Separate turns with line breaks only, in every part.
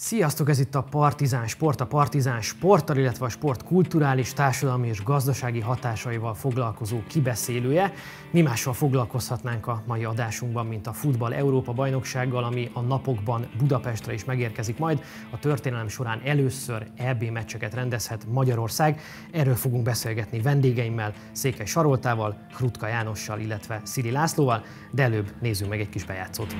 Sziasztok, ez itt a Partizán Sport, a Partizán Sporttal, illetve a sport kulturális, társadalmi és gazdasági hatásaival foglalkozó kibeszélője. Mi mással foglalkozhatnánk a mai adásunkban, mint a Futball Európa bajnoksággal, ami a napokban Budapestre is megérkezik majd. A történelem során először EB meccseket rendezhet Magyarország. Erről fogunk beszélgetni vendégeimmel, Székely Saroltával, Krutka Jánossal, illetve Szili Lászlóval, de előbb nézzünk meg egy kis bejátszót.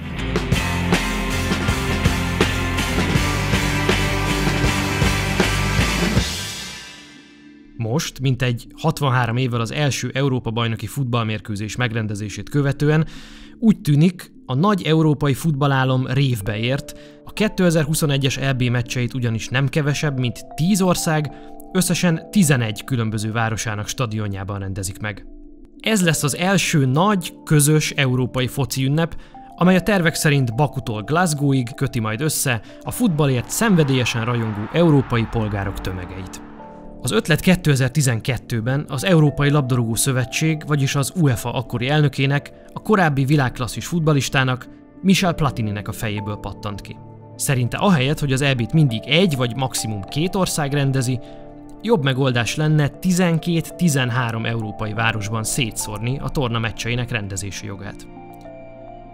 most, mint egy 63 évvel az első Európa-bajnoki futballmérkőzés megrendezését követően, úgy tűnik, a nagy európai futballálom révbe ért, a 2021-es EB meccseit ugyanis nem kevesebb, mint 10 ország, összesen 11 különböző városának stadionjában rendezik meg. Ez lesz az első nagy, közös európai foci ünnep, amely a tervek szerint Bakutól Glasgowig köti majd össze a futballért szenvedélyesen rajongó európai polgárok tömegeit. Az ötlet 2012-ben az Európai Labdarúgó Szövetség, vagyis az UEFA akkori elnökének, a korábbi világklasszis futbalistának, Michel Platininek a fejéből pattant ki. Szerinte ahelyett, hogy az EB-t mindig egy vagy maximum két ország rendezi, jobb megoldás lenne 12-13 európai városban szétszórni a torna meccseinek rendezési jogát.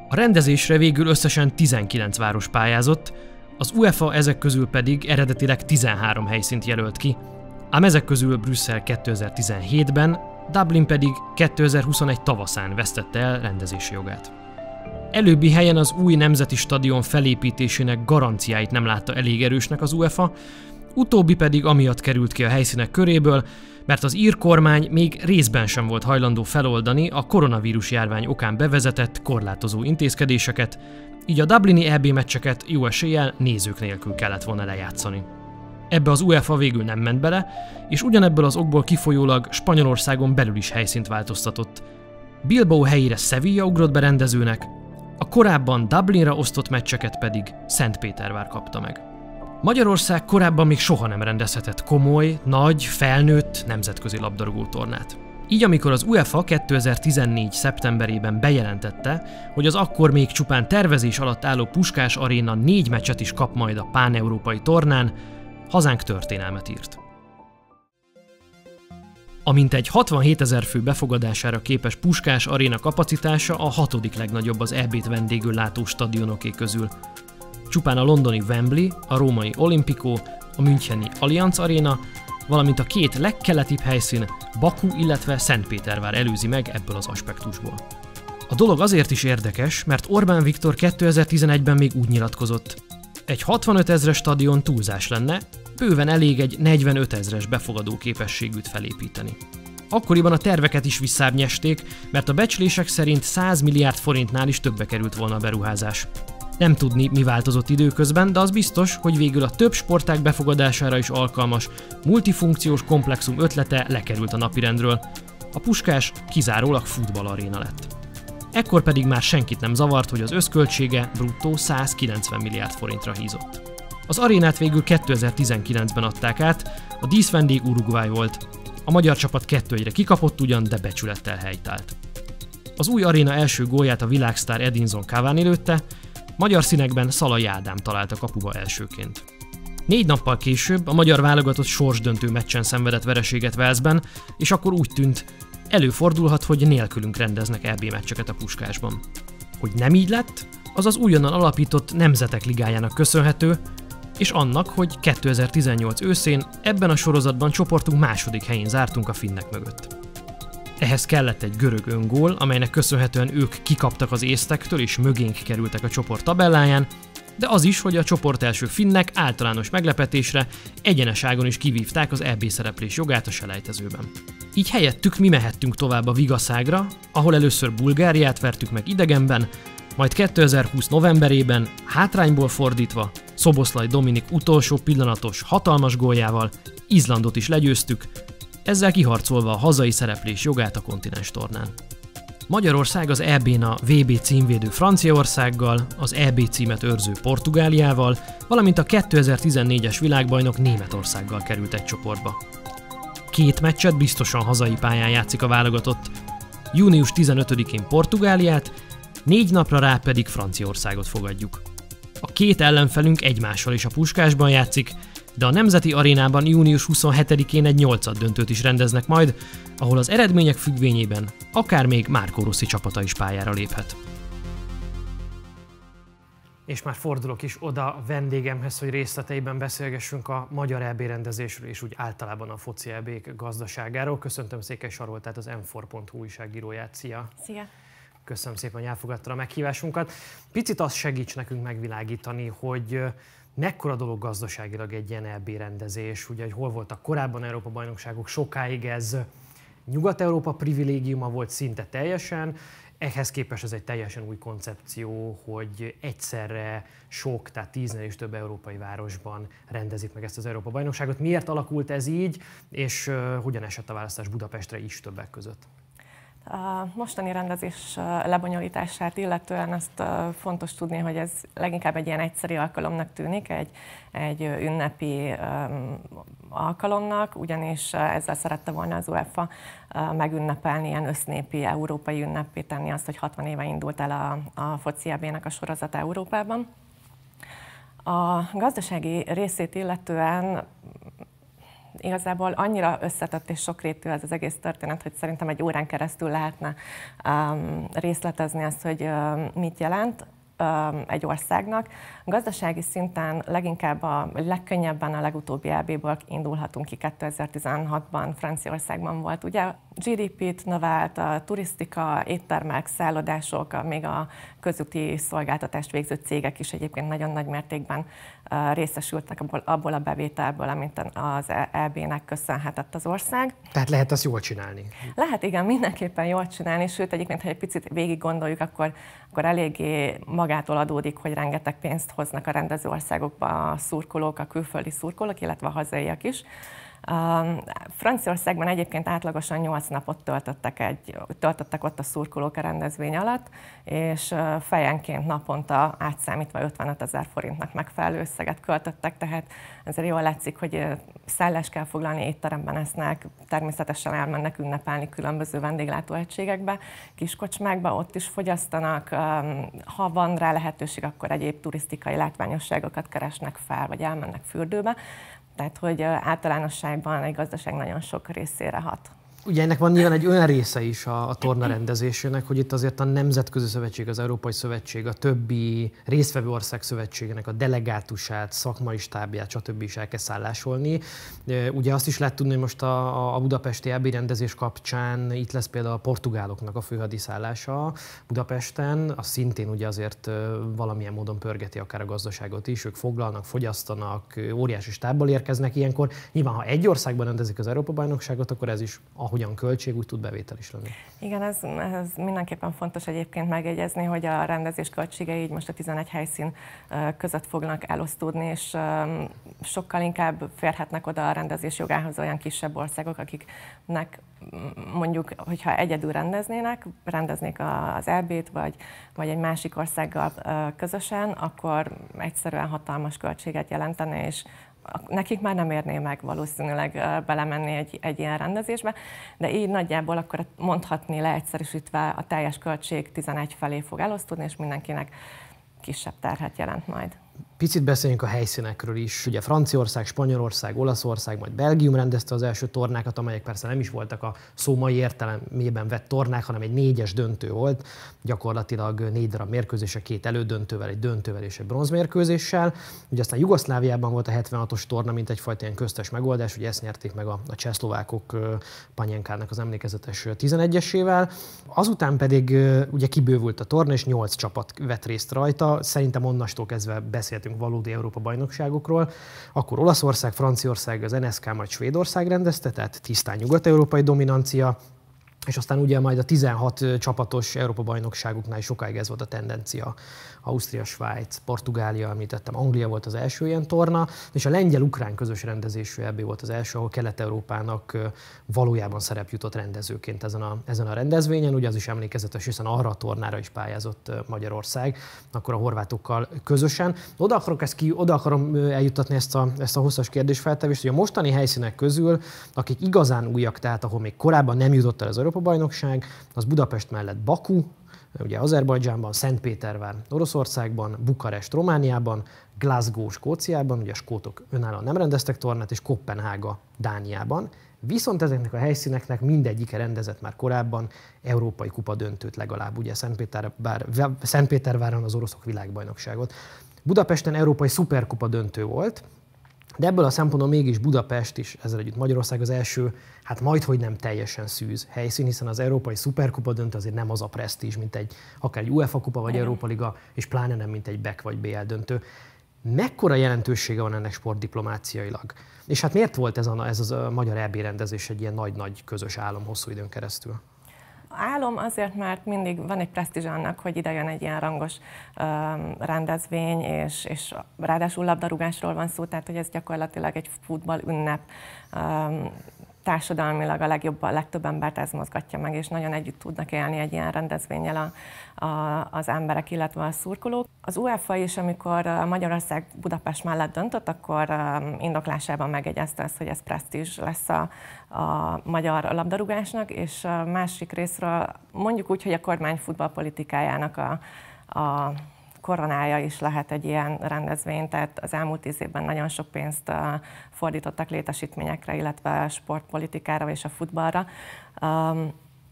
A rendezésre végül összesen 19 város pályázott, az UEFA ezek közül pedig eredetileg 13 helyszínt jelölt ki, Ám ezek közül Brüsszel 2017-ben, Dublin pedig 2021 tavaszán vesztette el rendezési jogát. Előbbi helyen az új nemzeti stadion felépítésének garanciáit nem látta elég erősnek az UEFA, utóbbi pedig amiatt került ki a helyszínek köréből, mert az ír kormány még részben sem volt hajlandó feloldani a koronavírus járvány okán bevezetett korlátozó intézkedéseket, így a Dublini EB meccseket jó eséllyel nézők nélkül kellett volna lejátszani. Ebbe az UEFA végül nem ment bele, és ugyanebből az okból kifolyólag Spanyolországon belül is helyszínt változtatott. Bilbao helyére Sevilla ugrott be rendezőnek, a korábban Dublinra osztott meccseket pedig Szentpétervár kapta meg. Magyarország korábban még soha nem rendezhetett komoly, nagy, felnőtt nemzetközi labdarúgó tornát. Így amikor az UEFA 2014. szeptemberében bejelentette, hogy az akkor még csupán tervezés alatt álló Puskás Aréna négy meccset is kap majd a páneurópai tornán, hazánk történelmet írt. A mintegy 67 ezer fő befogadására képes Puskás aréna kapacitása a hatodik legnagyobb az EB-t vendégül látó stadionoké közül. Csupán a londoni Wembley, a római Olimpico, a müncheni Allianz Arena, valamint a két legkeletibb helyszín, Baku, illetve Szentpétervár előzi meg ebből az aspektusból. A dolog azért is érdekes, mert Orbán Viktor 2011-ben még úgy nyilatkozott, egy 65 ezres stadion túlzás lenne, bőven elég egy 45 ezres befogadó képességűt felépíteni. Akkoriban a terveket is visszábnyesték, mert a becslések szerint 100 milliárd forintnál is többe került volna a beruházás. Nem tudni, mi változott időközben, de az biztos, hogy végül a több sporták befogadására is alkalmas, multifunkciós komplexum ötlete lekerült a napirendről. A puskás kizárólag futballaréna lett. Ekkor pedig már senkit nem zavart, hogy az összköltsége bruttó 190 milliárd forintra hízott. Az arénát végül 2019-ben adták át, a díszvendég Uruguay volt. A magyar csapat 2 egyre re kikapott ugyan, de becsülettel helytált. Az új aréna első gólját a világsztár Edinson Cavani lőtte, magyar színekben Szalai Ádám talált a kapuba elsőként. Négy nappal később a magyar válogatott sorsdöntő meccsen szenvedett vereséget Velszben, és akkor úgy tűnt, Előfordulhat, hogy nélkülünk rendeznek EB meccseket a puskásban. Hogy nem így lett, az az újonnan alapított Nemzetek Ligájának köszönhető, és annak, hogy 2018 őszén ebben a sorozatban csoportunk második helyén zártunk a finnek mögött. Ehhez kellett egy görög öngól, amelynek köszönhetően ők kikaptak az észtektől és mögénk kerültek a csoport tabelláján, de az is, hogy a csoport első finnek általános meglepetésre egyeneságon is kivívták az EB szereplés jogát a selejtezőben. Így helyettük mi mehettünk tovább a Vigaszágra, ahol először Bulgáriát vertük meg idegenben, majd 2020 novemberében hátrányból fordítva Szoboszlai Dominik utolsó pillanatos hatalmas góljával Izlandot is legyőztük, ezzel kiharcolva a hazai szereplés jogát a kontinens tornán. Magyarország az EB-n a VB címvédő Franciaországgal, az EB címet őrző Portugáliával, valamint a 2014-es világbajnok Németországgal került egy csoportba. Két meccset biztosan hazai pályán játszik a válogatott. Június 15-én Portugáliát, négy napra rá pedig Franciaországot fogadjuk. A két ellenfelünk egymással is a puskásban játszik, de a Nemzeti Arénában június 27-én egy nyolcad döntőt is rendeznek majd, ahol az eredmények függvényében akár még Márkó Rossi csapata is pályára léphet. És már fordulok is oda vendégemhez, hogy részleteiben beszélgessünk a magyar EB rendezésről és úgy általában a foci EB gazdaságáról. Köszöntöm Székely Saroltát, az m4.hu újságíróját. Szia! Szia! Köszönöm szépen, hogy elfogadta a meghívásunkat. Picit azt segíts nekünk megvilágítani, hogy mekkora dolog gazdaságilag egy ilyen LB rendezés, ugye, hogy hol voltak korábban Európa-bajnokságok, sokáig ez Nyugat-Európa privilégiuma volt szinte teljesen, ehhez képest ez egy teljesen új koncepció, hogy egyszerre sok, tehát tíznél és több európai városban rendezik meg ezt az Európa-bajnokságot. Miért alakult ez így, és hogyan esett a választás Budapestre is többek között?
A mostani rendezés lebonyolítását illetően azt fontos tudni, hogy ez leginkább egy ilyen egyszerű alkalomnak tűnik, egy, egy ünnepi alkalomnak, ugyanis ezzel szerette volna az UEFA megünnepelni, ilyen össznépi, európai ünnepé tenni azt, hogy 60 éve indult el a, a foci EB-nek a sorozat Európában. A gazdasági részét illetően igazából annyira összetett és sokrétű ez az egész történet, hogy szerintem egy órán keresztül lehetne um, részletezni azt, hogy um, mit jelent egy országnak. Gazdasági szinten leginkább a legkönnyebben a legutóbbi EB-ből indulhatunk ki 2016-ban, Franciaországban volt. Ugye GDP-t növelt, a turisztika, éttermek, szállodások, még a közúti szolgáltatást végző cégek is egyébként nagyon nagy mértékben részesültek abból, abból a bevételből, amit az EB-nek köszönhetett az ország. Tehát
lehet azt jól csinálni?
Lehet, igen, mindenképpen jól csinálni, sőt egyébként, ha egy picit végig gondoljuk, akkor, akkor eléggé magától adódik, hogy rengeteg pénzt hoznak a rendező országokba a szurkolók, a külföldi szurkolók, illetve a hazaiak is. Franciaországban egyébként átlagosan 8 napot töltöttek, egy, töltöttek ott a szurkolók a rendezvény alatt, és fejenként naponta átszámítva 55 ezer forintnak megfelelő összeget költöttek, tehát ezért jól látszik, hogy szállás kell foglalni, étteremben esznek, természetesen elmennek ünnepelni különböző vendéglátóegységekbe, kiskocsmákba, ott is fogyasztanak, ha van rá lehetőség, akkor egyéb turisztikai látványosságokat keresnek fel, vagy elmennek fürdőbe, tehát, hogy általánosságban egy gazdaság nagyon sok részére hat.
Ugye ennek van nyilván egy olyan része is a, a torna rendezésének, hogy itt azért a Nemzetközi Szövetség, az Európai Szövetség, a többi résztvevő ország szövetségének a delegátusát, szakmai stábját, stb. is el kell szállásolni. Ugye azt is lehet tudni, hogy most a, a budapesti ebbi rendezés kapcsán itt lesz például a portugáloknak a főhadiszállása Budapesten, az szintén ugye azért valamilyen módon pörgeti akár a gazdaságot is, ők foglalnak, fogyasztanak, óriási stábbal érkeznek ilyenkor. Nyilván, ha egy országban rendezik az Európa-bajnokságot, akkor ez is ahogyan költség, úgy tud bevétel is lenni.
Igen, ez, ez mindenképpen fontos egyébként megjegyezni, hogy a rendezés költségei így most a 11 helyszín között fognak elosztódni, és sokkal inkább férhetnek oda a rendezés jogához olyan kisebb országok, akiknek mondjuk, hogyha egyedül rendeznének, rendeznék az EB-t, vagy, vagy egy másik országgal közösen, akkor egyszerűen hatalmas költséget jelentene, és nekik már nem érné meg valószínűleg belemenni egy, egy ilyen rendezésbe, de így nagyjából akkor mondhatni leegyszerűsítve a teljes költség 11 felé fog elosztódni, és mindenkinek kisebb terhet jelent majd.
Picit beszéljünk a helyszínekről is. Ugye Franciaország, Spanyolország, Olaszország, majd Belgium rendezte az első tornákat, amelyek persze nem is voltak a szó mai értelemében vett tornák, hanem egy négyes döntő volt. Gyakorlatilag négy darab mérkőzés, a két elődöntővel, egy döntővel és egy bronzmérkőzéssel. Ugye aztán Jugoszláviában volt a 76-os torna, mint egyfajta ilyen köztes megoldás, ugye ezt nyerték meg a, a csehszlovákok Panyenkának az emlékezetes 11-esével. Azután pedig ugye kibővült a torna, és nyolc csapat vett részt rajta. Szerintem onnastól kezdve beszélt beszélhetünk valódi Európa bajnokságokról, akkor Olaszország, Franciaország, az NSK, majd Svédország rendezte, tehát tisztán nyugat-európai dominancia, és aztán ugye majd a 16 csapatos Európa-bajnokságuknál is sokáig ez volt a tendencia. Ausztria, Svájc, Portugália, amit tettem, Anglia volt az első ilyen torna, és a lengyel-ukrán közös rendezésű ebbé volt az első, ahol Kelet-Európának valójában szerep jutott rendezőként ezen a, ezen a rendezvényen. Ugye az is emlékezetes, hiszen arra a tornára is pályázott Magyarország, akkor a horvátokkal közösen. Oda akarok, ezt ki, oda akarom eljutatni ezt a, ezt a hosszas kérdésfeltevést, hogy a mostani helyszínek közül, akik igazán újak, tehát ahol még korábban nem jutott el az Európa Európa-bajnokság, az Budapest mellett Baku, ugye Azerbajdzsánban, Szentpétervár Oroszországban, Bukarest Romániában, Glasgow Skóciában, ugye a skótok önállóan nem rendeztek tornát, és Kopenhága Dániában. Viszont ezeknek a helyszíneknek mindegyike rendezett már korábban Európai Kupa döntőt legalább, ugye Szentpétervár, Szentpéterváron az oroszok világbajnokságot. Budapesten Európai Szuperkupa döntő volt, de ebből a szempontból mégis Budapest is ezzel együtt Magyarország az első, hát majdhogy nem teljesen szűz helyszín, hiszen az Európai Szuperkupa döntő azért nem az a presztízs, mint egy akár egy UEFA kupa vagy Európa Liga, és pláne nem mint egy BEC vagy BL döntő. Mekkora jelentősége van ennek sportdiplomáciailag? És hát miért volt ez, a, ez az a magyar EB rendezés egy ilyen nagy-nagy közös álom hosszú időn keresztül?
Álom azért, mert mindig van egy presztízs annak, hogy ide jön egy ilyen rangos um, rendezvény, és, és ráadásul labdarúgásról van szó, tehát hogy ez gyakorlatilag egy futball ünnep. Um, társadalmilag a legjobb, a legtöbb embert ez mozgatja meg, és nagyon együtt tudnak élni egy ilyen rendezvényel a, a, az emberek, illetve a szurkolók. Az UEFA is, amikor Magyarország Budapest mellett döntött, akkor um, indoklásában megegyezte azt, hogy ez presztízs lesz a, a magyar labdarúgásnak, és a másik részről mondjuk úgy, hogy a kormány futballpolitikájának a, a koronája is lehet egy ilyen rendezvény, tehát az elmúlt tíz évben nagyon sok pénzt fordítottak létesítményekre, illetve sportpolitikára és a futballra.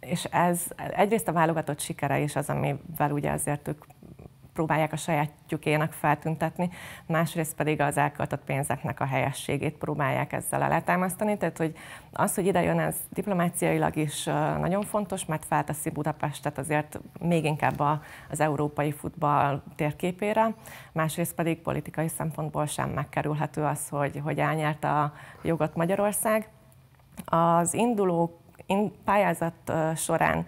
És ez egyrészt a válogatott sikere is az, amivel ugye azért ők próbálják a sajátjukének feltüntetni, másrészt pedig az elköltött pénzeknek a helyességét próbálják ezzel eletámasztani. Tehát, hogy az, hogy ide jön, ez diplomáciailag is nagyon fontos, mert felteszi Budapestet azért még inkább az európai futball térképére, másrészt pedig politikai szempontból sem megkerülhető az, hogy, hogy elnyerte a jogot Magyarország. Az induló pályázat során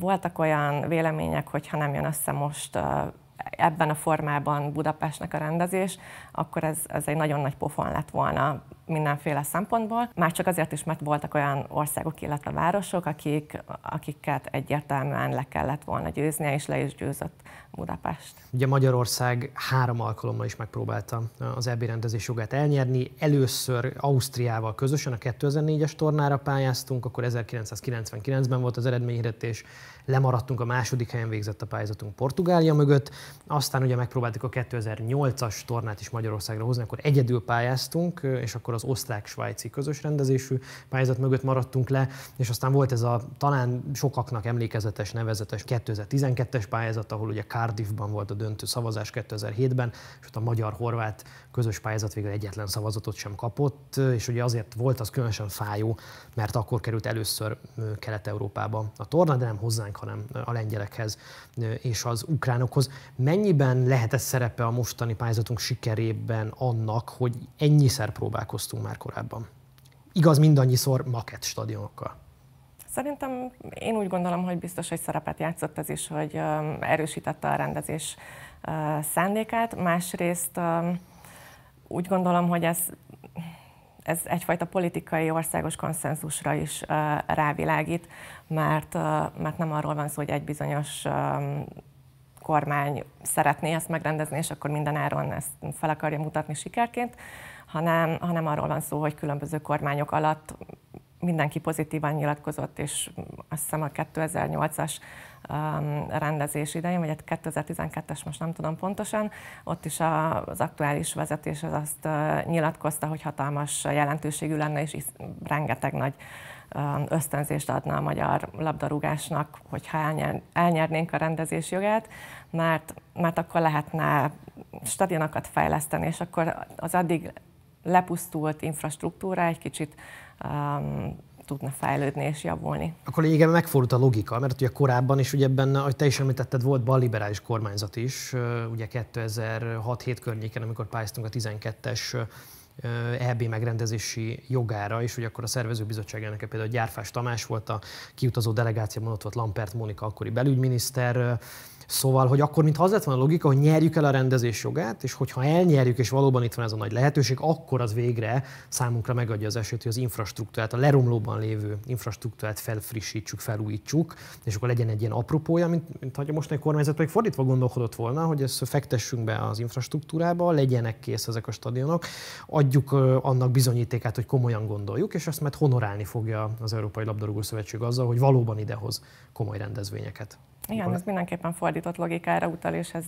voltak olyan vélemények, hogy ha nem jön össze most ebben a formában Budapestnek a rendezés, akkor ez, ez egy nagyon nagy pofon lett volna mindenféle szempontból, már csak azért is, mert voltak olyan országok, illetve városok, akik, akiket egyértelműen le kellett volna győznie, és le is győzött Budapest.
Ugye Magyarország három alkalommal is megpróbálta az EB rendezés jogát elnyerni. Először Ausztriával közösen a 2004-es tornára pályáztunk, akkor 1999-ben volt az eredményhirdetés, lemaradtunk a második helyen végzett a pályázatunk Portugália mögött, aztán ugye megpróbáltuk a 2008-as tornát is Magyarországra hozni, akkor egyedül pályáztunk, és akkor az osztrák-svájci közös rendezésű pályázat mögött maradtunk le, és aztán volt ez a talán sokaknak emlékezetes, nevezetes 2012-es pályázat, ahol ugye Cardiffban volt a döntő szavazás 2007-ben, és ott a magyar-horvát közös pályázat végül egyetlen szavazatot sem kapott, és ugye azért volt az különösen fájó, mert akkor került először Kelet-Európába a torna, de nem hozzánk, hanem a lengyelekhez és az ukránokhoz. Mennyiben lehet ez szerepe a mostani pályázatunk sikerében annak, hogy ennyiszer próbálkoztunk már korábban? Igaz, mindannyiszor makett stadionokkal.
Szerintem én úgy gondolom, hogy biztos, hogy szerepet játszott ez is, hogy erősítette a rendezés szándékát. Másrészt úgy gondolom, hogy ez, ez egyfajta politikai országos konszenzusra is uh, rávilágít, mert, uh, mert nem arról van szó, hogy egy bizonyos um, kormány szeretné ezt megrendezni, és akkor mindenáron ezt fel akarja mutatni sikerként, hanem, hanem arról van szó, hogy különböző kormányok alatt mindenki pozitívan nyilatkozott, és azt hiszem a 2008-as um, rendezés idején, vagy 2012-es, hát most nem tudom pontosan, ott is a, az aktuális vezetés az azt uh, nyilatkozta, hogy hatalmas jelentőségű lenne, és is, rengeteg nagy um, ösztönzést adna a magyar labdarúgásnak, hogyha elnyer, elnyernénk a rendezés jogát, mert, mert akkor lehetne stadionokat fejleszteni, és akkor az addig lepusztult infrastruktúra egy kicsit um, tudna fejlődni és javulni.
Akkor igen, megfordult a logika, mert ugye korábban is ugye ebben, ahogy te is említetted, volt balliberális kormányzat is, ugye 2006-7 környéken, amikor pályáztunk a 12-es EB megrendezési jogára, és ugye akkor a szervezőbizottság elnöke például Gyárfás Tamás volt, a kiutazó delegáció, ott volt Lampert Mónika, akkori belügyminiszter, Szóval, hogy akkor, mintha az lett volna a logika, hogy nyerjük el a rendezés jogát, és hogyha elnyerjük, és valóban itt van ez a nagy lehetőség, akkor az végre számunkra megadja az esélyt, hogy az infrastruktúrát, a leromlóban lévő infrastruktúrát felfrissítsük, felújítsuk, és akkor legyen egy ilyen apropója, mint, mint hogy a mostani kormányzat még fordítva gondolkodott volna, hogy ezt fektessünk be az infrastruktúrába, legyenek kész ezek a stadionok, adjuk annak bizonyítékát, hogy komolyan gondoljuk, és ezt mert honorálni fogja az Európai Labdarúgó Szövetség azzal, hogy valóban idehoz komoly rendezvényeket.
Igen, ez mindenképpen fordított logikára utal, és ez,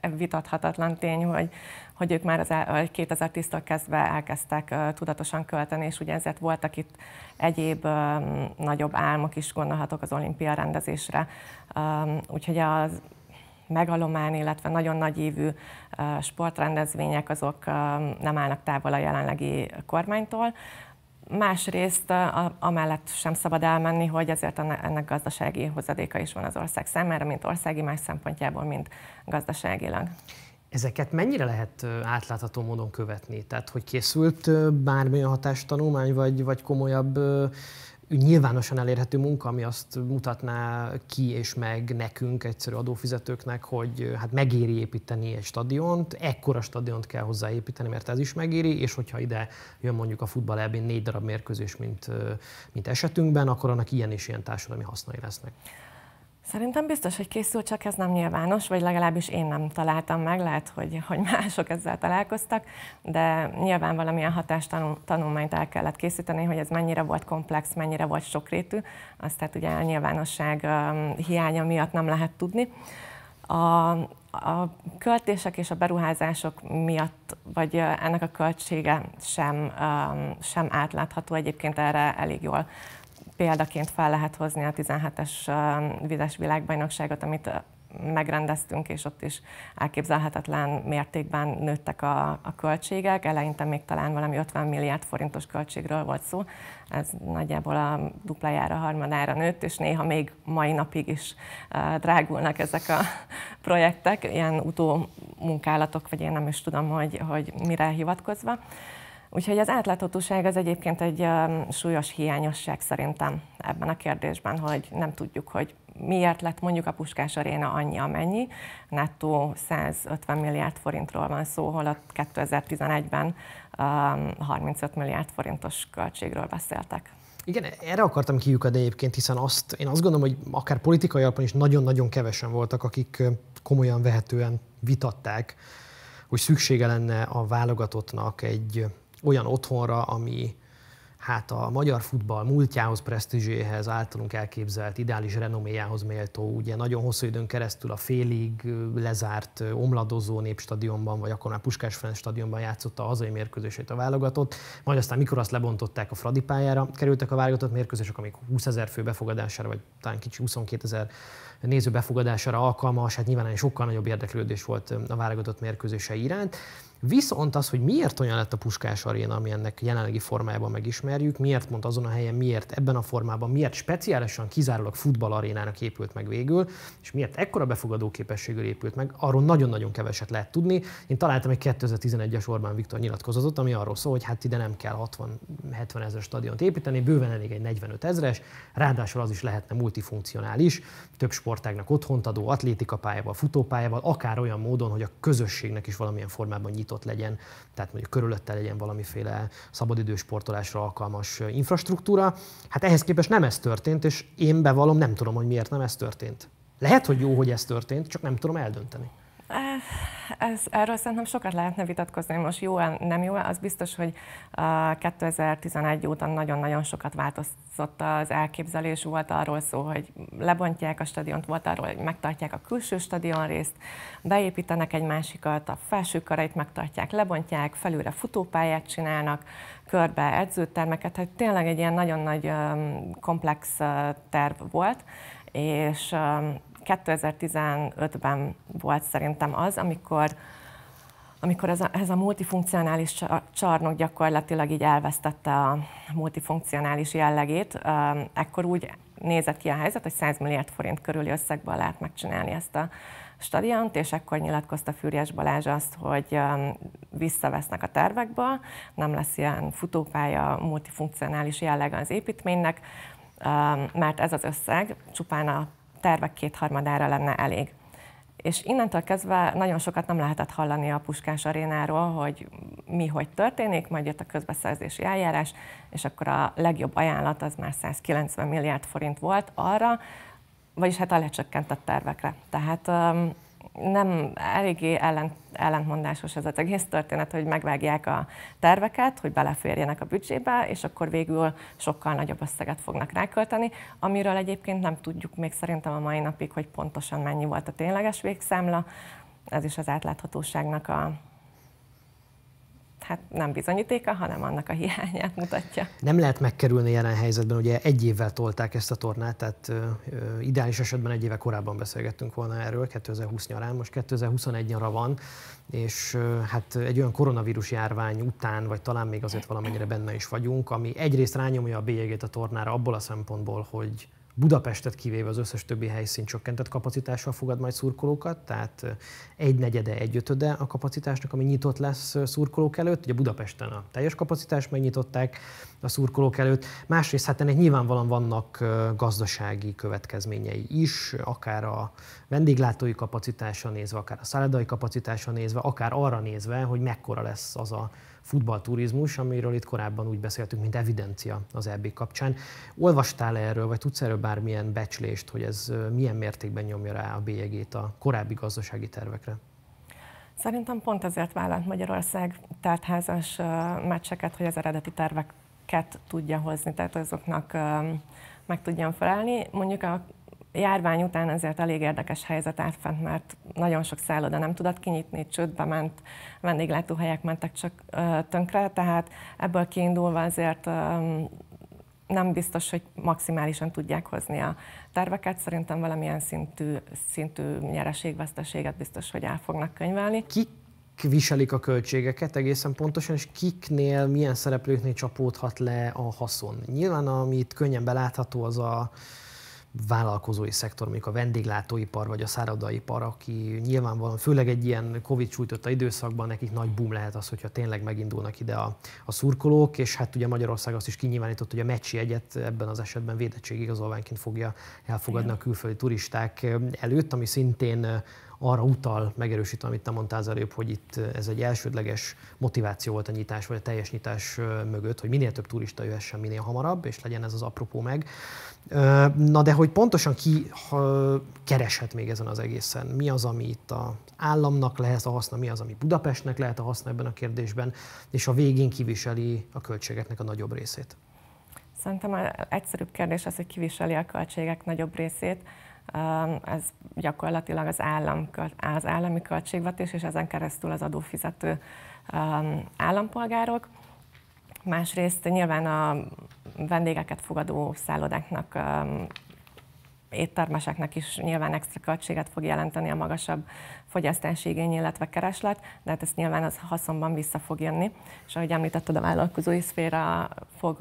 ez vitathatatlan tény, hogy, hogy ők már az 2010-től kezdve elkezdtek uh, tudatosan költeni, és ugye ezért voltak itt egyéb um, nagyobb álmok is gondolhatok az olimpia rendezésre. Um, úgyhogy az megalomán, illetve nagyon nagy évű uh, sportrendezvények azok um, nem állnak távol a jelenlegi kormánytól. Másrészt a, amellett sem szabad elmenni, hogy ezért ennek gazdasági hozadéka is van az ország számára, mint országi más szempontjából, mint gazdaságilag.
Ezeket mennyire lehet átlátható módon követni? Tehát, hogy készült bármilyen hatástanulmány, vagy, vagy komolyabb nyilvánosan elérhető munka, ami azt mutatná ki és meg nekünk, egyszerű adófizetőknek, hogy hát megéri építeni egy stadiont, ekkora stadiont kell hozzá építeni, mert ez is megéri, és hogyha ide jön mondjuk a futball elbén négy darab mérkőzés, mint, mint esetünkben, akkor annak ilyen és ilyen társadalmi hasznai lesznek.
Szerintem biztos, hogy készül, csak ez nem nyilvános, vagy legalábbis én nem találtam meg, lehet, hogy, hogy mások ezzel találkoztak, de nyilván valamilyen hatástanulmányt el kellett készíteni, hogy ez mennyire volt komplex, mennyire volt sokrétű, azt tehát ugye a nyilvánosság hiánya miatt nem lehet tudni. A, a költések és a beruházások miatt, vagy ennek a költsége sem, sem átlátható, egyébként erre elég jól példaként fel lehet hozni a 17-es vizes világbajnokságot, amit megrendeztünk, és ott is elképzelhetetlen mértékben nőttek a, a költségek. Eleinte még talán valami 50 milliárd forintos költségről volt szó. Ez nagyjából a duplájára, harmadára nőtt, és néha még mai napig is drágulnak ezek a projektek, ilyen utómunkálatok, vagy én nem is tudom, hogy, hogy mire hivatkozva. Úgyhogy az átláthatóság az egyébként egy um, súlyos hiányosság szerintem ebben a kérdésben, hogy nem tudjuk, hogy miért lett mondjuk a Puskás Aréna annyi, amennyi. Nettó 150 milliárd forintról van szó, holott 2011-ben 35 um, milliárd forintos költségről beszéltek. Igen,
erre akartam kiukadni egyébként, hiszen azt, én azt gondolom, hogy akár politikai alapon is nagyon-nagyon kevesen voltak, akik komolyan vehetően vitatták, hogy szüksége lenne a válogatottnak egy olyan otthonra, ami hát a magyar futball múltjához, presztízséhez, általunk elképzelt ideális renoméjához méltó, ugye nagyon hosszú időn keresztül a félig lezárt omladozó népstadionban, vagy akkor már Puskás Ferenc stadionban játszotta a hazai mérkőzését a válogatott, majd aztán mikor azt lebontották a Fradi pályára, kerültek a válogatott mérkőzések, amik 20 ezer fő befogadására, vagy talán kicsi 22 ezer néző befogadására alkalmas, hát nyilván sokkal nagyobb érdeklődés volt a válogatott mérkőzése iránt. Viszont az, hogy miért olyan lett a Puskás Aréna, ami ennek jelenlegi formájában megismerjük, miért pont azon a helyen, miért ebben a formában, miért speciálisan kizárólag futballarénának épült meg végül, és miért ekkora befogadó képességgel épült meg, arról nagyon-nagyon keveset lehet tudni. Én találtam egy 2011-es Orbán Viktor nyilatkozatot, ami arról szól, hogy hát ide nem kell 60-70 ezer stadiont építeni, bőven elég egy 45 ezres, ráadásul az is lehetne multifunkcionális, több sport sportágnak otthont adó, atlétikapályával, futópályával, akár olyan módon, hogy a közösségnek is valamilyen formában nyitott legyen, tehát mondjuk körülötte legyen valamiféle szabadidős sportolásra alkalmas infrastruktúra. Hát ehhez képest nem ez történt, és én bevallom, nem tudom, hogy miért nem ez történt. Lehet, hogy jó, hogy ez történt, csak nem tudom eldönteni
ez, erről szerintem sokat lehetne vitatkozni, most jó nem jó az biztos, hogy 2011 óta nagyon-nagyon sokat változott az elképzelés, volt arról szó, hogy lebontják a stadiont, volt arról, hogy megtartják a külső stadion részt, beépítenek egy másikat, a felső karait megtartják, lebontják, felülre futópályát csinálnak, körbe edzőtermeket, tehát tényleg egy ilyen nagyon nagy komplex terv volt, és 2015-ben volt szerintem az, amikor amikor ez a, ez a multifunkcionális csarnok gyakorlatilag így elvesztette a multifunkcionális jellegét, ekkor úgy nézett ki a helyzet, hogy 100 milliárd forint körüli összegben lehet megcsinálni ezt a stadiont, és ekkor nyilatkozta Fűrjes Balázs azt, hogy visszavesznek a tervekbe, nem lesz ilyen futópálya, multifunkcionális jellege az építménynek, mert ez az összeg csupán a tervek kétharmadára lenne elég. És innentől kezdve nagyon sokat nem lehetett hallani a Puskás arénáról, hogy mi hogy történik, majd jött a közbeszerzési eljárás, és akkor a legjobb ajánlat az már 190 milliárd forint volt arra, vagyis hát a lecsökkentett tervekre. Tehát nem eléggé ellent, ellentmondásos ez az egész történet, hogy megvágják a terveket, hogy beleférjenek a büdzsébe, és akkor végül sokkal nagyobb összeget fognak rákölteni, amiről egyébként nem tudjuk még szerintem a mai napig, hogy pontosan mennyi volt a tényleges végszámla. Ez is az átláthatóságnak a hát nem bizonyítéka, hanem annak a hiányát mutatja.
Nem lehet megkerülni jelen helyzetben, ugye egy évvel tolták ezt a tornát, tehát ö, ö, ideális esetben egy éve korábban beszélgettünk volna erről, 2020 nyarán, most 2021 nyara van, és ö, hát egy olyan koronavírus járvány után, vagy talán még azért valamennyire benne is vagyunk, ami egyrészt rányomja a bélyegét a tornára abból a szempontból, hogy Budapestet kivéve az összes többi helyszín csökkentett kapacitással fogad majd szurkolókat, tehát egy negyede, egy ötöde a kapacitásnak, ami nyitott lesz szurkolók előtt. Ugye Budapesten a teljes kapacitást megnyitották a szurkolók előtt. Másrészt hát ennek nyilvánvalóan vannak gazdasági következményei is, akár a vendéglátói kapacitásra nézve, akár a szállodai kapacitásra nézve, akár arra nézve, hogy mekkora lesz az a futballturizmus, amiről itt korábban úgy beszéltünk, mint evidencia az EB kapcsán. Olvastál erről, vagy tudsz erről bármilyen becslést, hogy ez milyen mértékben nyomja rá a bélyegét a korábbi gazdasági tervekre?
Szerintem pont ezért vállalt Magyarország tártházas meccseket, hogy az eredeti terveket tudja hozni, tehát azoknak meg tudjam felelni. Mondjuk a járvány után azért elég érdekes helyzet állt fent, mert nagyon sok szálloda nem tudott kinyitni, csődbe ment, vendéglátóhelyek mentek csak ö, tönkre, tehát ebből kiindulva azért ö, nem biztos, hogy maximálisan tudják hozni a terveket. Szerintem valamilyen szintű, szintű nyereségveszteséget biztos, hogy el fognak könyvelni. Kik
viselik a költségeket egészen pontosan, és kiknél, milyen szereplőknél csapódhat le a haszon? Nyilván, amit könnyen belátható, az a vállalkozói szektor, mondjuk a vendéglátóipar vagy a száradaipar, aki nyilvánvalóan, főleg egy ilyen Covid sújtotta időszakban nekik nagy boom lehet az, hogyha tényleg megindulnak ide a, a szurkolók, és hát ugye Magyarország azt is kinyilvánított, hogy a meccsi egyet ebben az esetben védettségigazolványként fogja elfogadni Igen. a külföldi turisták előtt, ami szintén arra utal, megerősít, amit te mondtál az előbb, hogy itt eh, ez egy elsődleges motiváció volt a nyitás, vagy a teljes nyitás eh, mögött, hogy minél több turista jöhessen minél hamarabb, és legyen ez az apropó meg. Eh, na de hogy pontosan ki kereshet még ezen az egészen? Mi az, ami itt a államnak lehet a haszna, mi az, ami Budapestnek lehet a haszna ebben a kérdésben, és a végén kiviseli a költségeknek a nagyobb részét?
Szerintem egyszerűbb kérdés az, hogy kiviseli a költségek nagyobb részét ez gyakorlatilag az, állam, az állami költségvetés, és ezen keresztül az adófizető állampolgárok. Másrészt nyilván a vendégeket fogadó szállodáknak, éttermeseknek is nyilván extra költséget fog jelenteni a magasabb fogyasztási igény, illetve kereslet, de hát ezt nyilván az haszonban vissza fog jönni, és ahogy említetted, a vállalkozói szféra fog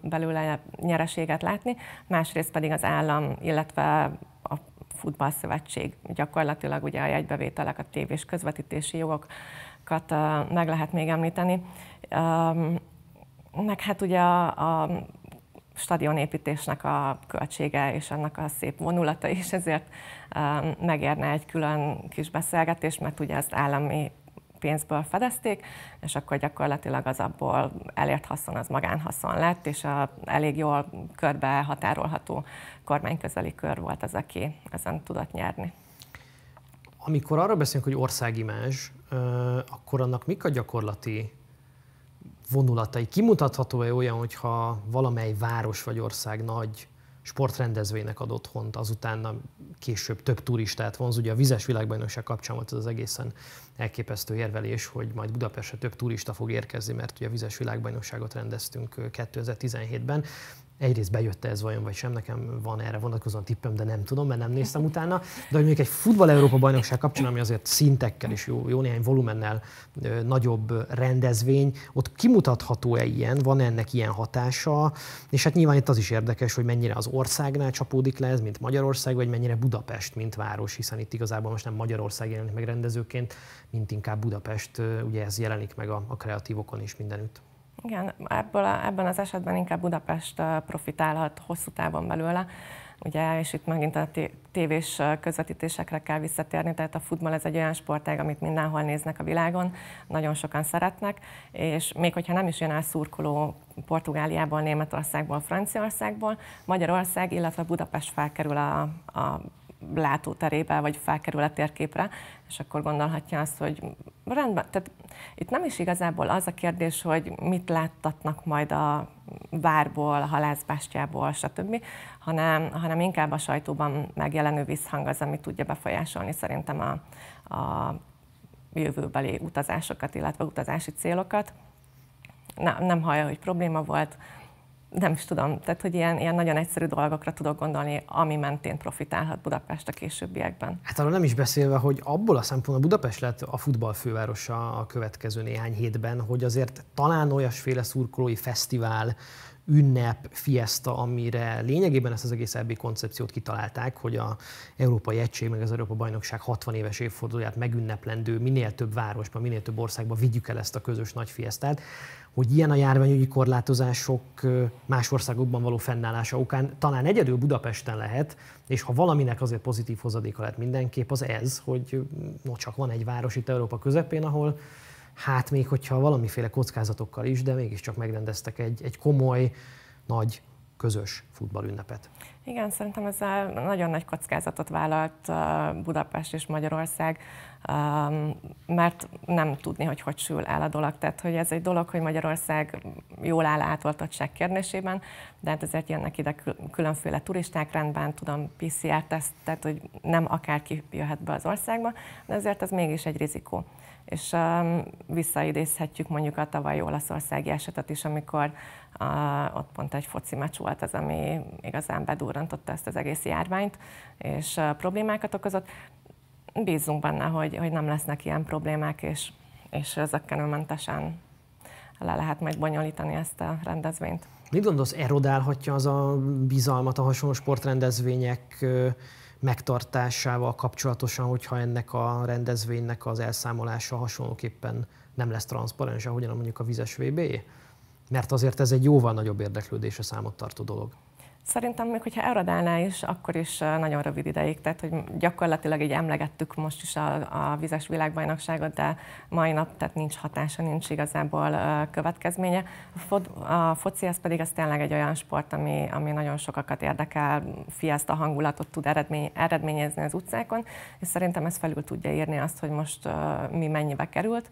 belőle nyereséget látni, másrészt pedig az állam, illetve futballszövetség. Gyakorlatilag ugye a jegybevételek, a tévés közvetítési jogokat meg lehet még említeni. Meg hát ugye a, a stadionépítésnek a költsége és annak a szép vonulata is, ezért megérne egy külön kis beszélgetés, mert ugye ezt állami pénzből fedezték, és akkor gyakorlatilag az abból elért haszon az magánhaszon lett, és a elég jól körbe határolható kormányközeli kör volt az, aki ezen tudott nyerni.
Amikor arra beszélünk, hogy országimázs, akkor annak mik a gyakorlati vonulatai? Kimutatható-e olyan, hogyha valamely város vagy ország nagy sportrendezvénynek ad otthont, azután később több turistát vonz. Ugye a vizes világbajnokság kapcsán volt ez az egészen elképesztő érvelés, hogy majd Budapestre több turista fog érkezni, mert ugye a vizes világbajnokságot rendeztünk 2017-ben. Egyrészt bejött ez vajon, vagy sem, nekem van erre vonatkozóan tippem, de nem tudom, mert nem néztem utána. De hogy még egy futball Európa bajnokság kapcsán, ami azért szintekkel és jó, jó néhány volumennel ö, nagyobb rendezvény, ott kimutatható-e ilyen, van ennek ilyen hatása, és hát nyilván itt az is érdekes, hogy mennyire az országnál csapódik le ez, mint Magyarország, vagy mennyire Budapest, mint város, hiszen itt igazából most nem Magyarország jelenik meg rendezőként, mint inkább Budapest, ugye ez jelenik meg a, a kreatívokon is mindenütt.
Igen, ebből a, ebben az esetben inkább Budapest profitálhat hosszú távon belőle, ugye, és itt megint a tévés közvetítésekre kell visszatérni, tehát a futball ez egy olyan sportág, amit mindenhol néznek a világon, nagyon sokan szeretnek, és még hogyha nem is jön el szurkoló Portugáliából, Németországból, Franciaországból, Magyarország, illetve Budapest felkerül a, a látóterébe, vagy felkerül a térképre, és akkor gondolhatja azt, hogy rendben, tehát itt nem is igazából az a kérdés, hogy mit láttatnak majd a várból, a halászbástyából, stb., hanem, hanem inkább a sajtóban megjelenő visszhang az, ami tudja befolyásolni szerintem a, a jövőbeli utazásokat, illetve utazási célokat. Na, nem hallja, hogy probléma volt, nem is tudom, tehát hogy ilyen, ilyen nagyon egyszerű dolgokra tudok gondolni, ami mentén profitálhat Budapest a későbbiekben.
Hát arról nem is beszélve, hogy abból a szempontból Budapest lett a futball fővárosa a következő néhány hétben, hogy azért talán olyasféle szurkolói fesztivál, ünnep, fiesta, amire lényegében ezt az egész ebbi koncepciót kitalálták, hogy a Európai Egység meg az Európa Bajnokság 60 éves évfordulóját megünneplendő minél több városban, minél több országban vigyük el ezt a közös nagy fiesztát hogy ilyen a járványügyi korlátozások más országokban való fennállása okán talán egyedül Budapesten lehet, és ha valaminek azért pozitív hozadéka lett mindenképp, az ez, hogy no csak van egy város itt Európa közepén, ahol hát még hogyha valamiféle kockázatokkal is, de mégiscsak megrendeztek egy, egy komoly, nagy közös futballünnepet.
Igen, szerintem ez a nagyon nagy kockázatot vállalt uh, Budapest és Magyarország, um, mert nem tudni, hogy hogy sül el a dolog. Tehát, hogy ez egy dolog, hogy Magyarország jól áll átoltottság kérdésében, de hát ezért jönnek ide különféle turisták rendben, tudom, PCR-teszt, tehát, hogy nem akárki jöhet be az országba, de ezért ez mégis egy rizikó és um, visszaidézhetjük mondjuk a tavalyi olaszországi esetet is, amikor uh, ott pont egy foci meccs volt az, ami igazán bedurrantotta ezt az egész járványt, és uh, problémákat okozott. Bízunk benne, hogy, hogy nem lesznek ilyen problémák, és, és mentesen le lehet majd bonyolítani ezt a rendezvényt.
Mit gondolsz, erodálhatja az a bizalmat a hasonló sportrendezvények megtartásával kapcsolatosan, hogyha ennek a rendezvénynek az elszámolása hasonlóképpen nem lesz transzparens, ahogyan mondjuk a vizes VB? Mert azért ez egy jóval nagyobb a számot tartó dolog.
Szerintem még, hogyha eradálná is, akkor is nagyon rövid ideig, tehát hogy gyakorlatilag így emlegettük most is a, a vizes világbajnokságot, de mai nap tehát nincs hatása, nincs igazából uh, következménye. A, fo- a foci az pedig az tényleg egy olyan sport, ami, ami nagyon sokakat érdekel, a hangulatot tud eredmény, eredményezni az utcákon, és szerintem ez felül tudja írni azt, hogy most uh, mi mennyibe került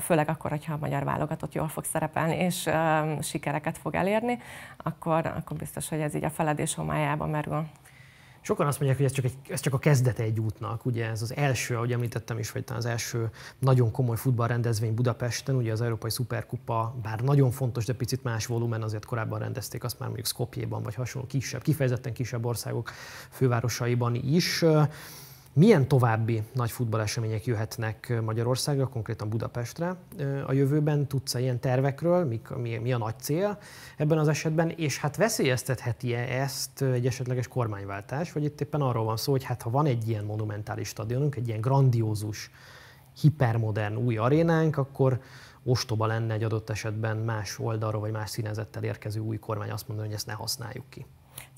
főleg akkor, hogyha a magyar válogatott jól fog szerepelni és sikereket fog elérni, akkor, akkor biztos, hogy ez így a feledés homályába merül.
Sokan azt mondják, hogy ez csak, egy, ez csak a kezdete egy útnak. Ugye ez az első, ahogy említettem is, hogy az első nagyon komoly futballrendezvény Budapesten, ugye az Európai Szuperkupa, bár nagyon fontos, de picit más volumen, azért korábban rendezték azt már mondjuk Skopjéban, vagy hasonló kisebb, kifejezetten kisebb országok fővárosaiban is. Milyen további nagy futballesemények jöhetnek Magyarországra, konkrétan Budapestre a jövőben? tudsz -e ilyen tervekről, mi, mi, mi a nagy cél ebben az esetben? És hát veszélyeztetheti-e ezt egy esetleges kormányváltás? Vagy itt éppen arról van szó, hogy hát ha van egy ilyen monumentális stadionunk, egy ilyen grandiózus, hipermodern új arénánk, akkor ostoba lenne egy adott esetben más oldalról vagy más színezettel érkező új kormány azt mondani, hogy ezt ne használjuk ki.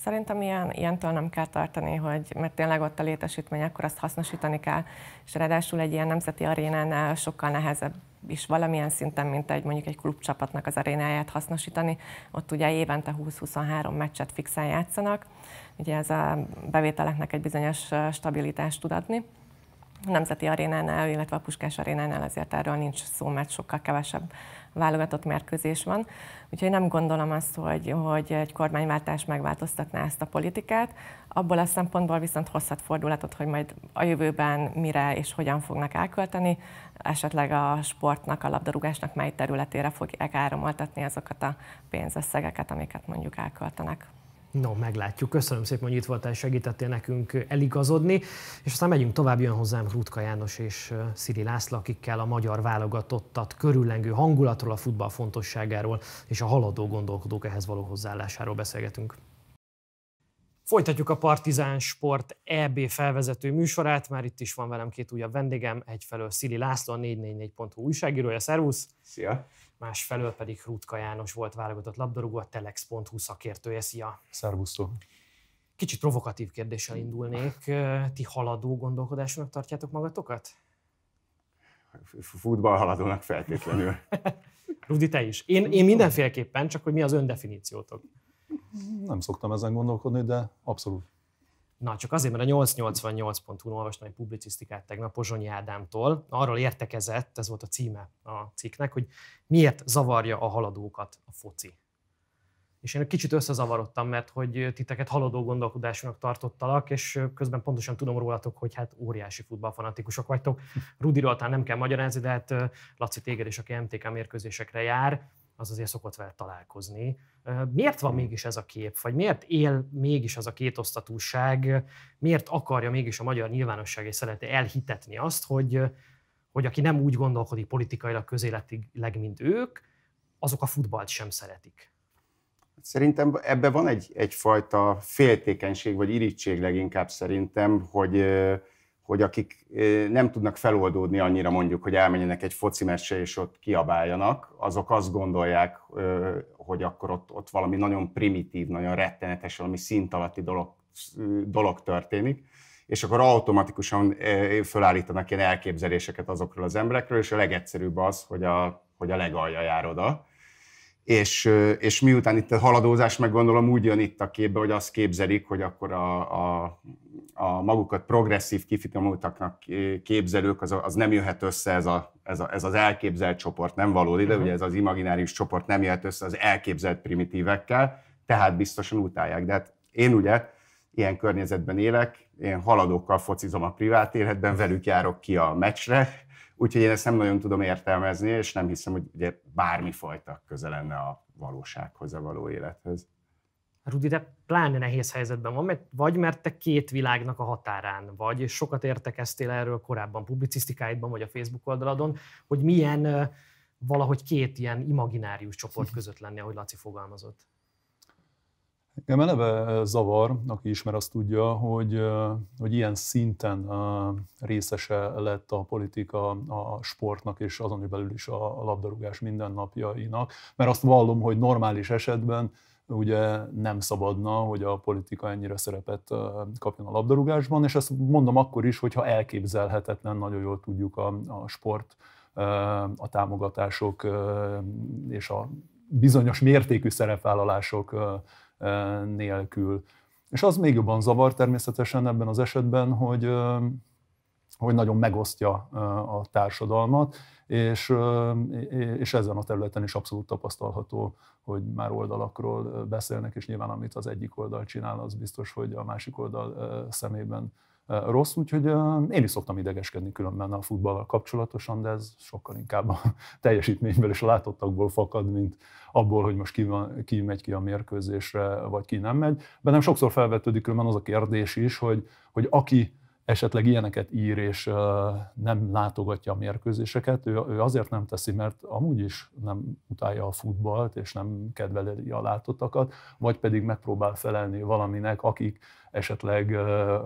Szerintem ilyen, ilyentől nem kell tartani, hogy, mert tényleg ott a létesítmény, akkor azt hasznosítani kell, és ráadásul egy ilyen nemzeti arénán sokkal nehezebb is valamilyen szinten, mint egy mondjuk egy klubcsapatnak az arénáját hasznosítani. Ott ugye évente 20-23 meccset fixen játszanak, ugye ez a bevételeknek egy bizonyos stabilitást tud adni. A Nemzeti arénánál, illetve a Puskás arénánál azért erről nincs szó, mert sokkal kevesebb válogatott mérkőzés van. Úgyhogy nem gondolom azt, hogy, hogy egy kormányváltás megváltoztatná ezt a politikát. Abból a szempontból viszont hozhat fordulatot, hogy majd a jövőben mire és hogyan fognak elkölteni, esetleg a sportnak, a labdarúgásnak mely területére fogják áramoltatni azokat a pénzösszegeket, amiket mondjuk elköltenek.
No,
meglátjuk. Köszönöm szépen, hogy itt voltál, segítettél nekünk eligazodni. És aztán megyünk tovább, jön hozzám Rutka János és Szili László, akikkel a magyar válogatottat körüllengő hangulatról, a futball fontosságáról és a haladó gondolkodók ehhez való hozzáállásáról beszélgetünk. Folytatjuk a Partizán Sport EB felvezető műsorát. Már itt is van velem két újabb vendégem, egyfelől Szili László, a 444.hu újságírója. Szervusz! Szia! másfelől pedig Rutka János volt válogatott labdarúgó, a telex.hu szakértője. Szia! Szervusztok! Kicsit provokatív kérdéssel indulnék. Ti haladó gondolkodásnak tartjátok magatokat?
haladónak feltétlenül.
Rudi, te is. Én, én mindenféleképpen, csak hogy mi az öndefiníciótok? Nem szoktam ezen gondolkodni, de abszolút. Na, csak azért, mert a 888.hu-n olvastam egy publicisztikát tegnap Pozsonyi Ádámtól, arról értekezett, ez volt a címe a cikknek, hogy miért zavarja a haladókat a foci. És én kicsit összezavarodtam, mert hogy titeket haladó gondolkodásúnak tartottalak, és közben pontosan tudom rólatok, hogy hát óriási futballfanatikusok vagytok. Rudiról talán nem kell magyarázni, de hát Laci téged és aki MTK mérkőzésekre jár, az azért szokott vele találkozni. Miért van hmm. mégis ez a kép, vagy miért él mégis az a kétosztatúság, miért akarja mégis a magyar nyilvánosság és szereti elhitetni azt, hogy, hogy aki nem úgy gondolkodik politikailag, közéletileg, mint ők, azok a futballt sem szeretik?
Szerintem ebben van egy, egyfajta féltékenység, vagy irítség leginkább szerintem, hogy hogy akik nem tudnak feloldódni annyira mondjuk, hogy elmenjenek egy foci meccsre és ott kiabáljanak, azok azt gondolják, hogy akkor ott, ott valami nagyon primitív, nagyon rettenetes, valami szint alatti dolog, dolog történik, és akkor automatikusan fölállítanak ilyen elképzeléseket azokról az emberekről, és a legegyszerűbb az, hogy a, hogy a legalja jár oda. És, és miután itt a haladózás, meg gondolom úgy jön itt a képbe, hogy azt képzelik, hogy akkor a, a a magukat progresszív kifinomultaknak eh, képzelők, az, az nem jöhet össze ez, a, ez, a, ez az elképzelt csoport, nem valódi, de uh-huh. ugye ez az imaginárius csoport nem jöhet össze az elképzelt primitívekkel, tehát biztosan utálják. De hát én ugye ilyen környezetben élek, én haladókkal focizom a privát életben, velük járok ki a meccsre, úgyhogy én ezt nem nagyon tudom értelmezni, és nem hiszem, hogy ugye bármifajta köze lenne a valósághoz, a való élethez. Hát Rudi, de pláne
nehéz helyzetben van, mert vagy mert te két világnak a határán vagy, és sokat értekeztél erről korábban publicisztikáidban, vagy a Facebook oldaladon, hogy milyen valahogy két ilyen imaginárius csoport között lenni, ahogy Laci fogalmazott.
Engem eleve zavar, aki ismer, azt tudja, hogy, hogy ilyen szinten részese lett a politika a sportnak, és azon belül is a labdarúgás mindennapjainak, mert azt vallom, hogy normális esetben ugye nem szabadna, hogy a politika ennyire szerepet kapjon a labdarúgásban, és ezt mondom akkor is, hogyha elképzelhetetlen, nagyon jól tudjuk a, a sport, a támogatások és a bizonyos mértékű szerepvállalások nélkül. És az még jobban zavar természetesen ebben az esetben, hogy, hogy nagyon megosztja a társadalmat, és, és ezen a területen is abszolút tapasztalható, hogy már oldalakról beszélnek, és nyilván amit az egyik oldal csinál, az biztos, hogy a másik oldal szemében rossz, úgyhogy én is szoktam idegeskedni különben a futballal kapcsolatosan, de ez sokkal inkább a teljesítményből és a látottakból fakad, mint abból, hogy most ki, van, ki megy ki a mérkőzésre, vagy ki nem megy. Bennem sokszor felvetődik különben az a kérdés is, hogy, hogy aki esetleg ilyeneket ír és nem látogatja a mérkőzéseket, ő, ő azért nem teszi, mert amúgy is nem utálja a futballt, és nem kedveli a látottakat, vagy pedig megpróbál felelni valaminek, akik esetleg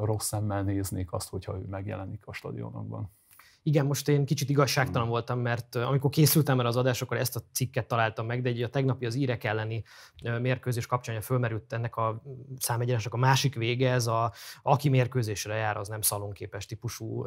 rossz szemmel néznék azt, hogyha ő megjelenik a stadionokban.
Igen, most én kicsit igazságtalan hmm. voltam, mert amikor készültem erre az adásokkal, ezt a cikket találtam meg, de egy a tegnapi az írek elleni mérkőzés kapcsán fölmerült ennek a számegyenesnek a másik vége, ez a aki mérkőzésre jár, az nem szalonképes típusú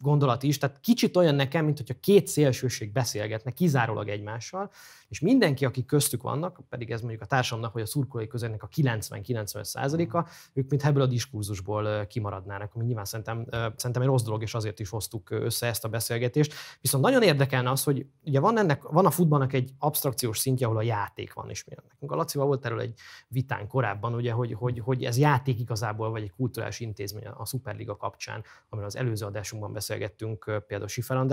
gondolat is. Tehát kicsit olyan nekem, mint hogyha két szélsőség beszélgetne kizárólag egymással, és mindenki, aki köztük vannak, pedig ez mondjuk a társamnak hogy a szurkolói közönnek a 90-90 a hmm. ők mint ebből a diskurzusból kimaradnának, ami nyilván szerintem, szerintem egy rossz dolog, és azért is hoztuk hoztuk össze ezt a beszélgetést. Viszont nagyon érdekelne az, hogy ugye van, ennek, van a futballnak egy abstrakciós szintje, ahol a játék van, is, nekünk a Lacival volt erről egy vitán korábban, ugye, hogy, hogy, hogy ez játék igazából, vagy egy kulturális intézmény a Superliga kapcsán, amiről az előző adásunkban beszélgettünk például Sifer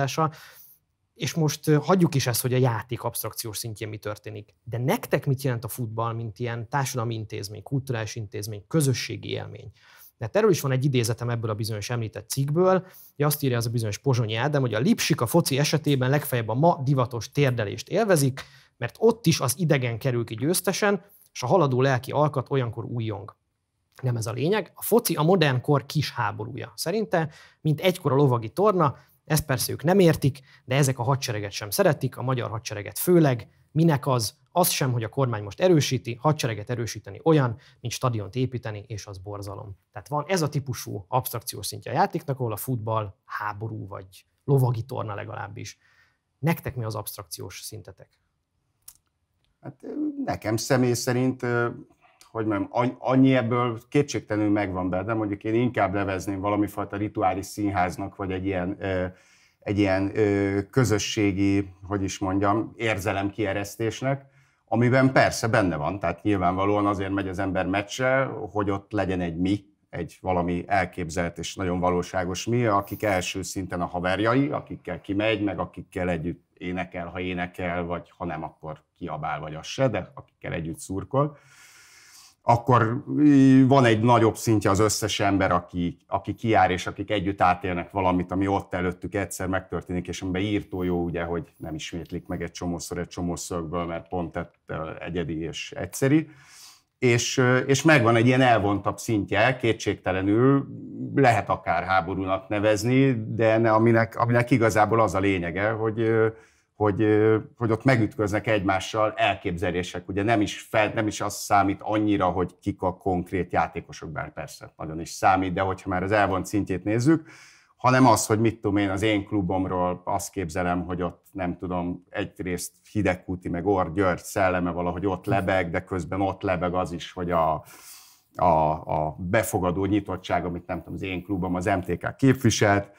és most hagyjuk is ezt, hogy a játék abstrakciós szintjén mi történik. De nektek mit jelent a futball, mint ilyen társadalmi intézmény, kulturális intézmény, közösségi élmény? Mert hát erről is van egy idézetem ebből a bizonyos említett cikkből, hogy azt írja az a bizonyos Pozsonyi Ádám, hogy a Lipsik a foci esetében legfeljebb a ma divatos térdelést élvezik, mert ott is az idegen kerül ki győztesen, és a haladó lelki alkat olyankor újjong. Nem ez a lényeg. A foci a modern kor kis háborúja. Szerinte, mint egykor a lovagi torna, ezt persze ők nem értik, de ezek a hadsereget sem szeretik, a magyar hadsereget főleg. Minek az? Az sem, hogy a kormány most erősíti, hadsereget erősíteni olyan, mint stadiont építeni, és az borzalom. Tehát van ez a típusú abstrakciós szintje a játéknak, ahol a futball háború vagy lovagi torna legalábbis. Nektek mi az abstrakciós szintetek?
Hát nekem személy szerint hogy mondjam, annyi ebből kétségtelenül megvan benne, hát mondjuk én inkább levezném valami fajta rituális színháznak, vagy egy ilyen, egy ilyen közösségi, hogy is mondjam, kieresztésnek, amiben persze benne van, tehát nyilvánvalóan azért megy az ember meccse, hogy ott legyen egy mi, egy valami elképzelt és nagyon valóságos mi, akik első szinten a haverjai, akikkel kimegy, meg akikkel együtt énekel, ha énekel, vagy ha nem, akkor kiabál, vagy az se, de akikkel együtt szurkol akkor van egy nagyobb szintje az összes ember, aki, aki kiár, és akik együtt átélnek valamit, ami ott előttük egyszer megtörténik, és amiben írtó jó, ugye, hogy nem ismétlik meg egy csomószor egy csomószögből, mert pont ettől egyedi és egyszeri. És, és megvan egy ilyen elvontabb szintje, kétségtelenül lehet akár háborúnak nevezni, de ne, aminek, aminek igazából az a lényege, hogy hogy, hogy ott megütköznek egymással elképzelések. Ugye nem is, fel, nem is az számít annyira, hogy kik a konkrét játékosok, bár persze nagyon is számít, de hogyha már az elvont szintjét nézzük, hanem az, hogy mit tudom én, az én klubomról azt képzelem, hogy ott nem tudom, egyrészt Hidegkúti, meg Orr György szelleme valahogy ott lebeg, de közben ott lebeg az is, hogy a, a, a befogadó nyitottság, amit nem tudom, az én klubom, az MTK képviselt,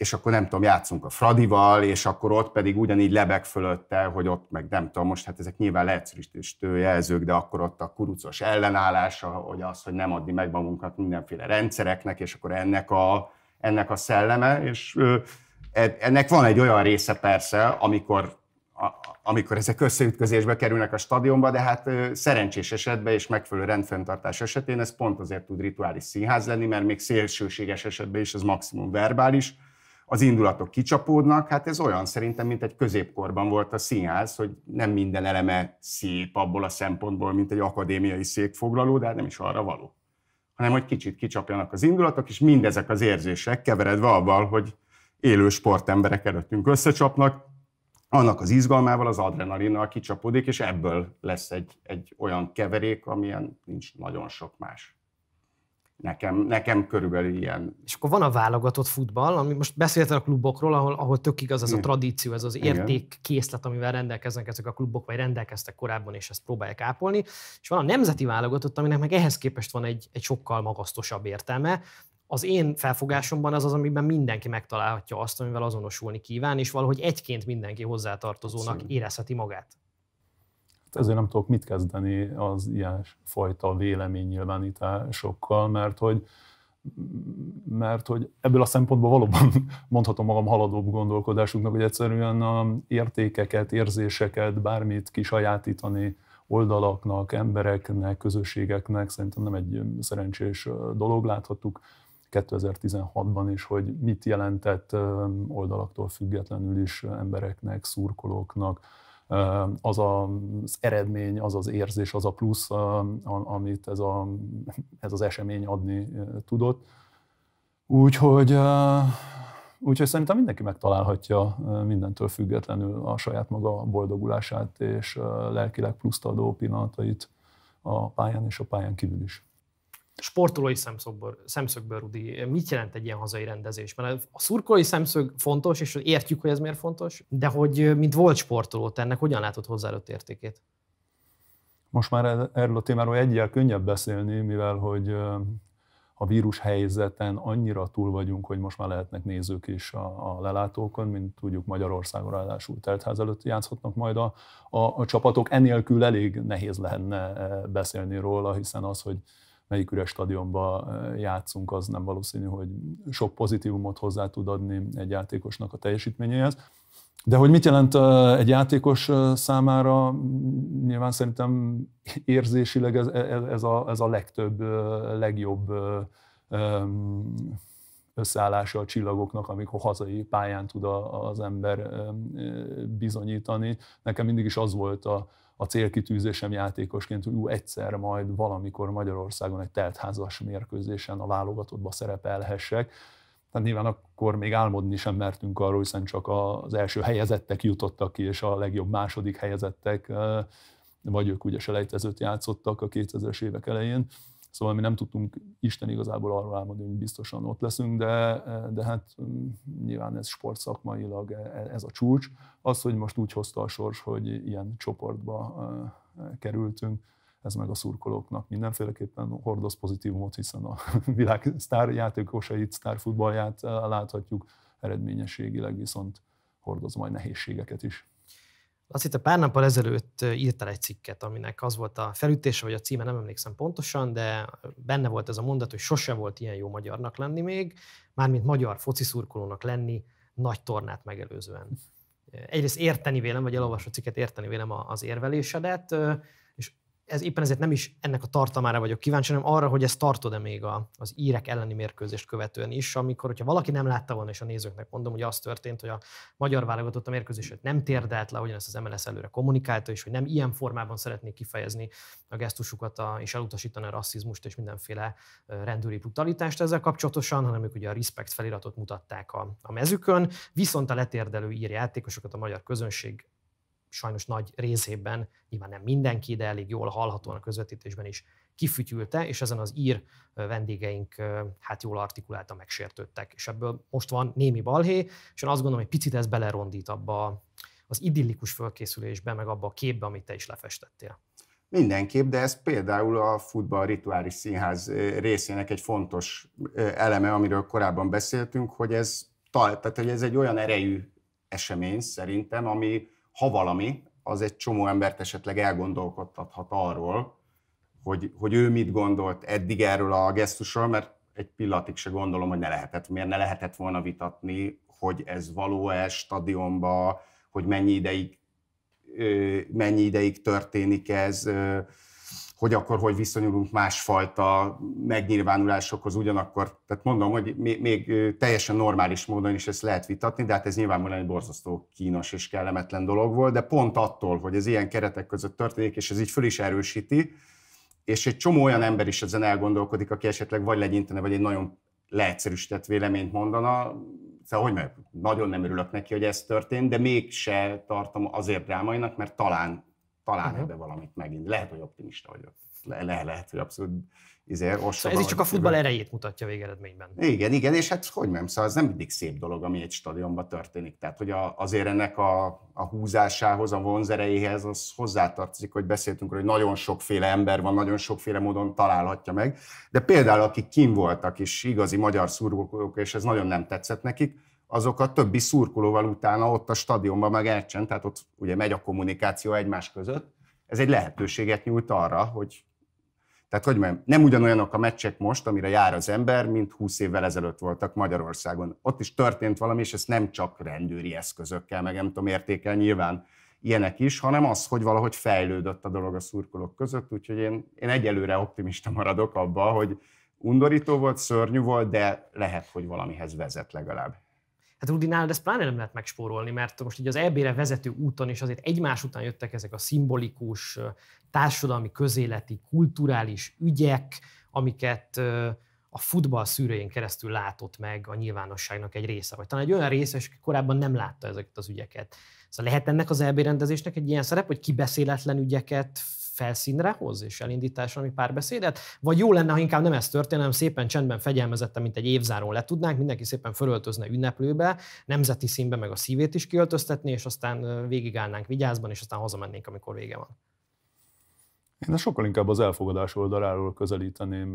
és akkor nem tudom, játszunk a Fradival, és akkor ott pedig ugyanígy lebeg fölötte, hogy ott meg nem tudom, most hát ezek nyilván leegyszerűsítő jelzők, de akkor ott a kurucos ellenállása, hogy az, hogy nem adni meg magunkat mindenféle rendszereknek, és akkor ennek a, ennek a szelleme, és e, ennek van egy olyan része persze, amikor amikor ezek összeütközésbe kerülnek a stadionba, de hát szerencsés esetben és megfelelő rendfenntartás esetén ez pont azért tud rituális színház lenni, mert még szélsőséges esetben is ez maximum verbális, az indulatok kicsapódnak, hát ez olyan szerintem, mint egy középkorban volt a színház, hogy nem minden eleme szép abból a szempontból, mint egy akadémiai székfoglaló, de hát nem is arra való. Hanem, hogy kicsit kicsapjanak az indulatok, és mindezek az érzések keveredve abban, hogy élő sportemberek előttünk összecsapnak, annak az izgalmával, az adrenalinnal kicsapódik, és ebből lesz egy, egy olyan keverék, amilyen nincs nagyon sok más. Nekem, nekem körülbelül ilyen. És
akkor van a válogatott futball, ami most beszéltél a klubokról, ahol, ahol tök igaz ez a hm. tradíció, ez az értékkészlet, amivel rendelkeznek ezek a klubok, vagy rendelkeztek korábban, és ezt próbálják ápolni. És van a nemzeti válogatott, aminek meg ehhez képest van egy, egy sokkal magasztosabb értelme. Az én felfogásomban az az, amiben mindenki megtalálhatja azt, amivel azonosulni kíván, és valahogy egyként mindenki hozzátartozónak érezheti magát.
Hát ezért nem tudok mit kezdeni az ilyen fajta véleménynyilvánításokkal, mert hogy mert hogy ebből a szempontból valóban mondhatom magam haladóbb gondolkodásunknak, hogy egyszerűen a értékeket, érzéseket, bármit kisajátítani oldalaknak, embereknek, közösségeknek szerintem nem egy szerencsés dolog. Láthattuk 2016-ban is, hogy mit jelentett oldalaktól függetlenül is embereknek, szurkolóknak, az az eredmény, az az érzés, az a plusz, amit ez, a, ez az esemény adni tudott. Úgyhogy, úgyhogy szerintem mindenki megtalálhatja mindentől függetlenül a saját maga boldogulását és lelkileg pluszt adó pillanatait a pályán és a pályán kívül is
sportolói szemszögből, szemszögből, Rudi, mit jelent egy ilyen hazai rendezés? Mert a szurkolói szemszög fontos, és értjük, hogy ez miért fontos, de hogy mint volt sportoló, te ennek hogyan látod hozzáadott értékét?
Most már erről a témáról egyel könnyebb beszélni, mivel hogy a vírus helyzeten annyira túl vagyunk, hogy most már lehetnek nézők is a, a lelátókon, mint tudjuk Magyarországon ráadásul teltház előtt játszhatnak majd a, a, a csapatok. Enélkül elég nehéz lenne beszélni róla, hiszen az, hogy melyik üres stadionba játszunk, az nem valószínű, hogy sok pozitívumot hozzá tud adni egy játékosnak a teljesítményéhez. De hogy mit jelent egy játékos számára, nyilván szerintem érzésileg ez, e, e, ez, a, ez a legtöbb, legjobb összeállása a csillagoknak, amikor hazai pályán tud az ember bizonyítani. Nekem mindig is az volt a, a célkitűzésem játékosként, hogy ú, egyszer majd valamikor Magyarországon egy teltházas mérkőzésen a válogatottba szerepelhessek. Tehát nyilván akkor még álmodni sem mertünk arról, hiszen csak az első helyezettek jutottak ki, és a legjobb második helyezettek, vagy ők ugye selejtezőt játszottak a 2000-es évek elején. Szóval mi nem tudtunk Isten igazából arról álmodni, hogy biztosan ott leszünk, de, de hát mm, nyilván ez sportszakmailag e, e, ez a csúcs. Az, hogy most úgy hozta a sors, hogy ilyen csoportba e, kerültünk, ez meg a szurkolóknak mindenféleképpen hordoz pozitívumot, hiszen a világ sztár játékosait, sztár futballját láthatjuk, eredményességileg viszont hordoz majd nehézségeket is.
Azt hittem, pár nappal ezelőtt írtál egy cikket, aminek az volt a felütése, vagy a címe, nem emlékszem pontosan, de benne volt ez a mondat, hogy sose volt ilyen jó magyarnak lenni még, mármint magyar foci szurkolónak lenni nagy tornát megelőzően. Egyrészt érteni vélem, vagy elolvasó cikket érteni vélem az érvelésedet, ez éppen ezért nem is ennek a tartalmára vagyok kíváncsi, hanem arra, hogy ezt tartod-e még a, az írek elleni mérkőzést követően is, amikor, hogyha valaki nem látta volna, és a nézőknek mondom, hogy az történt, hogy a magyar válogatott a mérkőzését nem térdelt le, ahogyan ezt az MLS előre kommunikálta, és hogy nem ilyen formában szeretnék kifejezni a gesztusukat a, és elutasítani a rasszizmust és mindenféle rendőri brutalitást ezzel kapcsolatosan, hanem ők ugye a respect feliratot mutatták a, a mezükön, viszont a letérdelő ír játékosokat a magyar közönség sajnos nagy részében, nyilván nem mindenki, de elég jól hallhatóan a közvetítésben is kifütyülte, és ezen az ír vendégeink hát jól artikulálta, megsértődtek. És ebből most van némi balhé, és én azt gondolom, hogy picit ez belerondít abba az idillikus fölkészülésbe, meg abba a képbe, amit te is lefestettél.
Mindenképp, de ez például a futball rituális színház részének egy fontos eleme, amiről korábban beszéltünk, hogy ez, tehát, hogy ez egy olyan erejű esemény szerintem, ami ha valami, az egy csomó embert esetleg elgondolkodtathat arról, hogy, hogy ő mit gondolt eddig erről a gesztusról, mert egy pillanatig se gondolom, hogy ne lehetett, miért ne lehetett volna vitatni, hogy ez való-e stadionba, hogy mennyi ideig, mennyi ideig történik ez, hogy akkor hogy viszonyulunk másfajta megnyilvánulásokhoz ugyanakkor. Tehát mondom, hogy még, még teljesen normális módon is ezt lehet vitatni, de hát ez nyilvánvalóan egy borzasztó kínos és kellemetlen dolog volt, de pont attól, hogy ez ilyen keretek között történik, és ez így föl is erősíti, és egy csomó olyan ember is ezen elgondolkodik, aki esetleg vagy legyintene, vagy egy nagyon leegyszerűsített véleményt mondana, szóval hogy meg, nagyon nem örülök neki, hogy ez történt, de mégse tartom azért drámainak, mert talán talán uh-huh. ebbe valamit megint. Lehet, hogy optimista vagyok. Le, le, lehet, hogy abszolút izé, szóval Ez is csak a futball
erejét mutatja végeredményben. Igen,
igen, és hát hogy nem, szóval ez nem mindig szép dolog, ami egy stadionban történik. Tehát, hogy a, azért ennek a, a húzásához, a vonzerejéhez az hozzátartozik, hogy beszéltünk hogy nagyon sokféle ember van, nagyon sokféle módon találhatja meg. De például, akik kim voltak, és igazi magyar szurkolók, és ez nagyon nem tetszett nekik, azok a többi szurkolóval utána ott a stadionban meg elcsend, tehát ott ugye megy a kommunikáció egymás között. Ez egy lehetőséget nyújt arra, hogy tehát hogy mondjam, nem ugyanolyanok a meccsek most, amire jár az ember, mint 20 évvel ezelőtt voltak Magyarországon. Ott is történt valami, és ezt nem csak rendőri eszközökkel, meg nem tudom értékel nyilván ilyenek is, hanem az, hogy valahogy fejlődött a dolog a szurkolók között, úgyhogy én, én egyelőre optimista maradok abba, hogy undorító volt, szörnyű volt, de lehet, hogy valamihez vezet legalább.
Hát Rudi nálad ezt pláne nem lehet megspórolni, mert most így az EB-re vezető úton is azért egymás után jöttek ezek a szimbolikus, társadalmi, közéleti, kulturális ügyek, amiket a futball szűrőjén keresztül látott meg a nyilvánosságnak egy része, vagy talán egy olyan része, és korábban nem látta ezeket az ügyeket. Szóval lehet ennek az EB rendezésnek egy ilyen szerep, hogy kibeszéletlen ügyeket felszínre hoz és elindítás valami párbeszédet, vagy jó lenne, ha inkább nem ez történne, hanem szépen csendben fegyelmezette, mint egy évzáró le tudnánk, mindenki szépen fölöltözne ünneplőbe, nemzeti színbe meg a szívét is kiöltöztetni, és aztán végigállnánk vigyázban, és aztán hazamennénk, amikor vége van.
Én sokkal inkább az elfogadás oldaláról közelíteném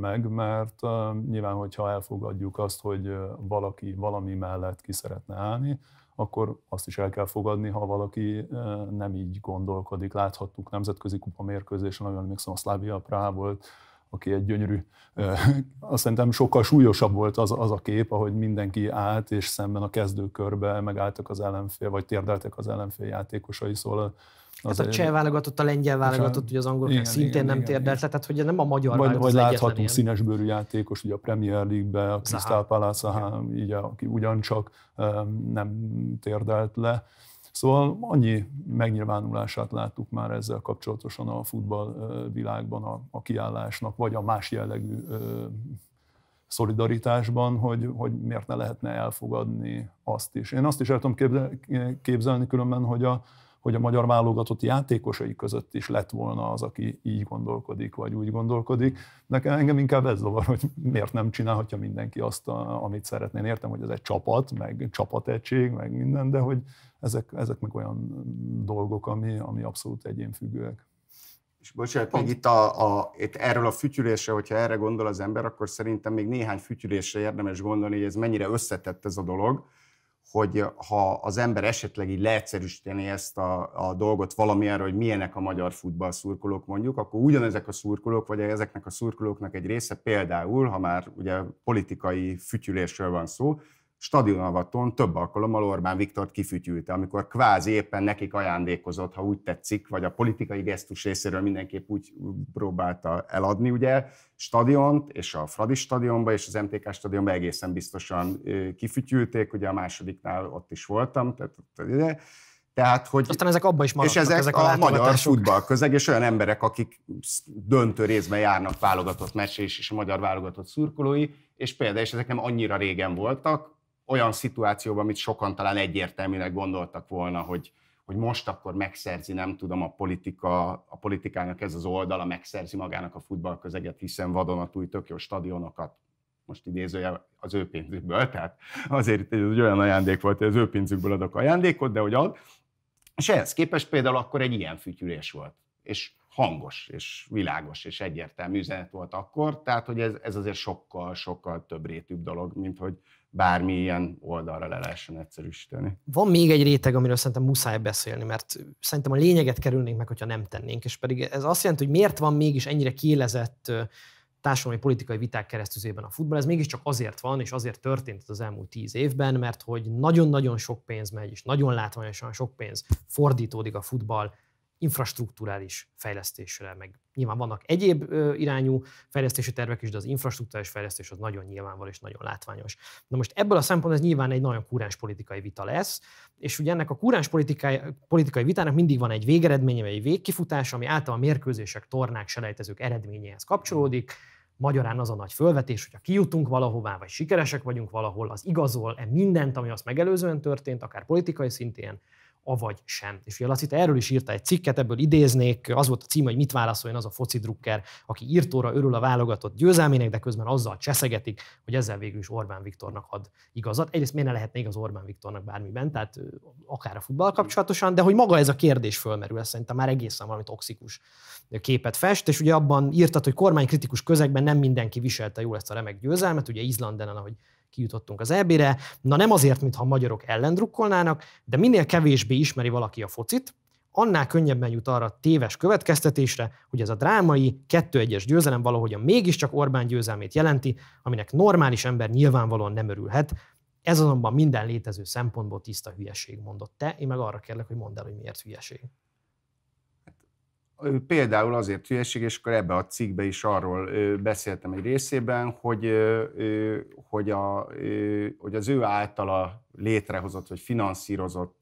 meg, mert nyilván, hogyha elfogadjuk azt, hogy valaki valami mellett ki szeretne állni, akkor azt is el kell fogadni, ha valaki nem így gondolkodik. Láthattuk nemzetközi kupa mérkőzésen, nagyon emlékszem, a Slavia Prá volt, aki egy gyönyörű, azt szerintem sokkal súlyosabb volt az, az a kép, ahogy mindenki állt, és szemben a kezdőkörbe megálltak az ellenfél, vagy térdeltek az ellenfél játékosai, szóval Hát a cseh
válogatott, a lengyel válogatott, ugye az angol igen, szintén igen, nem térdelt hát, tehát hogy nem a magyar Vagy, vagy láthatunk
színesbőrű játékos, ugye a Premier League-be, a Crystal Palace, a így, aki ugyancsak nem térdelt le. Szóval annyi megnyilvánulását láttuk már ezzel kapcsolatosan a futballvilágban a, a kiállásnak, vagy a más jellegű ö, szolidaritásban, hogy, hogy miért ne lehetne elfogadni azt is. Én azt is el tudom képzelni különben, hogy a, hogy a magyar válogatott játékosai között is lett volna az, aki így gondolkodik, vagy úgy gondolkodik. Nekem engem inkább ez zavar, hogy miért nem csinálhatja mindenki azt, a, amit szeretné. értem, hogy ez egy csapat, meg csapategység, meg minden, de hogy ezek, ezek meg olyan dolgok, ami, ami abszolút egyénfüggőek.
És bocsánat, még itt, a, a, itt erről a fütyülésre, hogyha erre gondol az ember, akkor szerintem még néhány fütyülésre érdemes gondolni, hogy ez mennyire összetett ez a dolog hogy ha az ember esetleg így leegyszerűsíteni ezt a, a dolgot valamilyen, hogy milyenek a magyar futball szurkolók mondjuk, akkor ugyanezek a szurkolók, vagy ezeknek a szurkolóknak egy része például, ha már ugye politikai fütyülésről van szó, stadionavaton több alkalommal Orbán Viktor kifütyülte, amikor kvázi éppen nekik ajándékozott, ha úgy tetszik, vagy a politikai gesztus részéről mindenképp úgy próbálta eladni, ugye, stadiont, és a Fradi stadionba, és az MTK stadionba egészen biztosan kifütyülték, ugye a másodiknál ott is voltam, tehát, tehát, hogy... Aztán ezek abban is maradtak, És ezek, ezek a, a magyar közeg, és olyan emberek, akik döntő részben járnak válogatott mesés, és, és a magyar válogatott szurkolói, és például, és ezek nem annyira régen voltak, olyan szituációban, amit sokan talán egyértelműnek gondoltak volna, hogy, hogy most akkor megszerzi, nem tudom, a, politika, a politikának ez az oldala, megszerzi magának a futballközeget, hiszen vadonatúj tök jó stadionokat, most idézője az ő pénzükből, tehát azért ez egy olyan ajándék volt, hogy az ő pénzükből adok ajándékot, de hogy ad. És ehhez képest például akkor egy ilyen fütyülés volt, és hangos, és világos, és egyértelmű üzenet volt akkor, tehát hogy ez, ez azért sokkal, sokkal több rétűbb dolog, mint hogy bármilyen oldalra le lehessen egyszerűsíteni.
Van még egy réteg, amiről szerintem muszáj beszélni, mert szerintem a lényeget kerülnénk meg, hogyha nem tennénk, és pedig ez azt jelenti, hogy miért van mégis ennyire kélezett társadalmi politikai viták keresztüzében a futball. Ez mégiscsak azért van, és azért történt az elmúlt tíz évben, mert hogy nagyon-nagyon sok pénz megy, és nagyon látványosan sok pénz fordítódik a futball infrastruktúrális fejlesztésre, meg nyilván vannak egyéb irányú fejlesztési tervek is, de az infrastruktúrális fejlesztés az nagyon nyilvánvaló és nagyon látványos. Na most ebből a szempontból ez nyilván egy nagyon kuráns politikai vita lesz, és ugye ennek a kuráns politikai, politikai vitának mindig van egy végeredménye, vagy egy végkifutás, ami általában mérkőzések, tornák, selejtezők eredményéhez kapcsolódik, Magyarán az a nagy fölvetés, ha kijutunk valahová, vagy sikeresek vagyunk valahol, az igazol-e mindent, ami azt megelőzően történt, akár politikai szintén, avagy sem. És ugye Laci, te erről is írta egy cikket, ebből idéznék, az volt a cím, hogy mit válaszoljon az a foci drukker, aki írtóra örül a válogatott győzelmének, de közben azzal cseszegetik, hogy ezzel végül is Orbán Viktornak ad igazat. Egyrészt miért ne lehetne igaz Orbán Viktornak bármiben, tehát akár a futball kapcsolatosan, de hogy maga ez a kérdés fölmerül, ez szerintem már egészen valami toxikus képet fest, és ugye abban írtat, hogy kormánykritikus közegben nem mindenki viselte jól ezt a remek győzelmet, ugye Izland ahogy kijutottunk az EB-re. Na nem azért, mintha a magyarok ellendrukkolnának, de minél kevésbé ismeri valaki a focit, annál könnyebben jut arra téves következtetésre, hogy ez a drámai 2-1-es győzelem a mégiscsak Orbán győzelmét jelenti, aminek normális ember nyilvánvalóan nem örülhet. Ez azonban minden létező szempontból tiszta hülyeség, mondott te, én meg arra kérlek, hogy mondd el, hogy miért hülyeség.
Például azért hülyeség, és akkor ebbe a cikkbe is arról beszéltem egy részében, hogy, hogy, a, hogy az ő általa létrehozott, vagy finanszírozott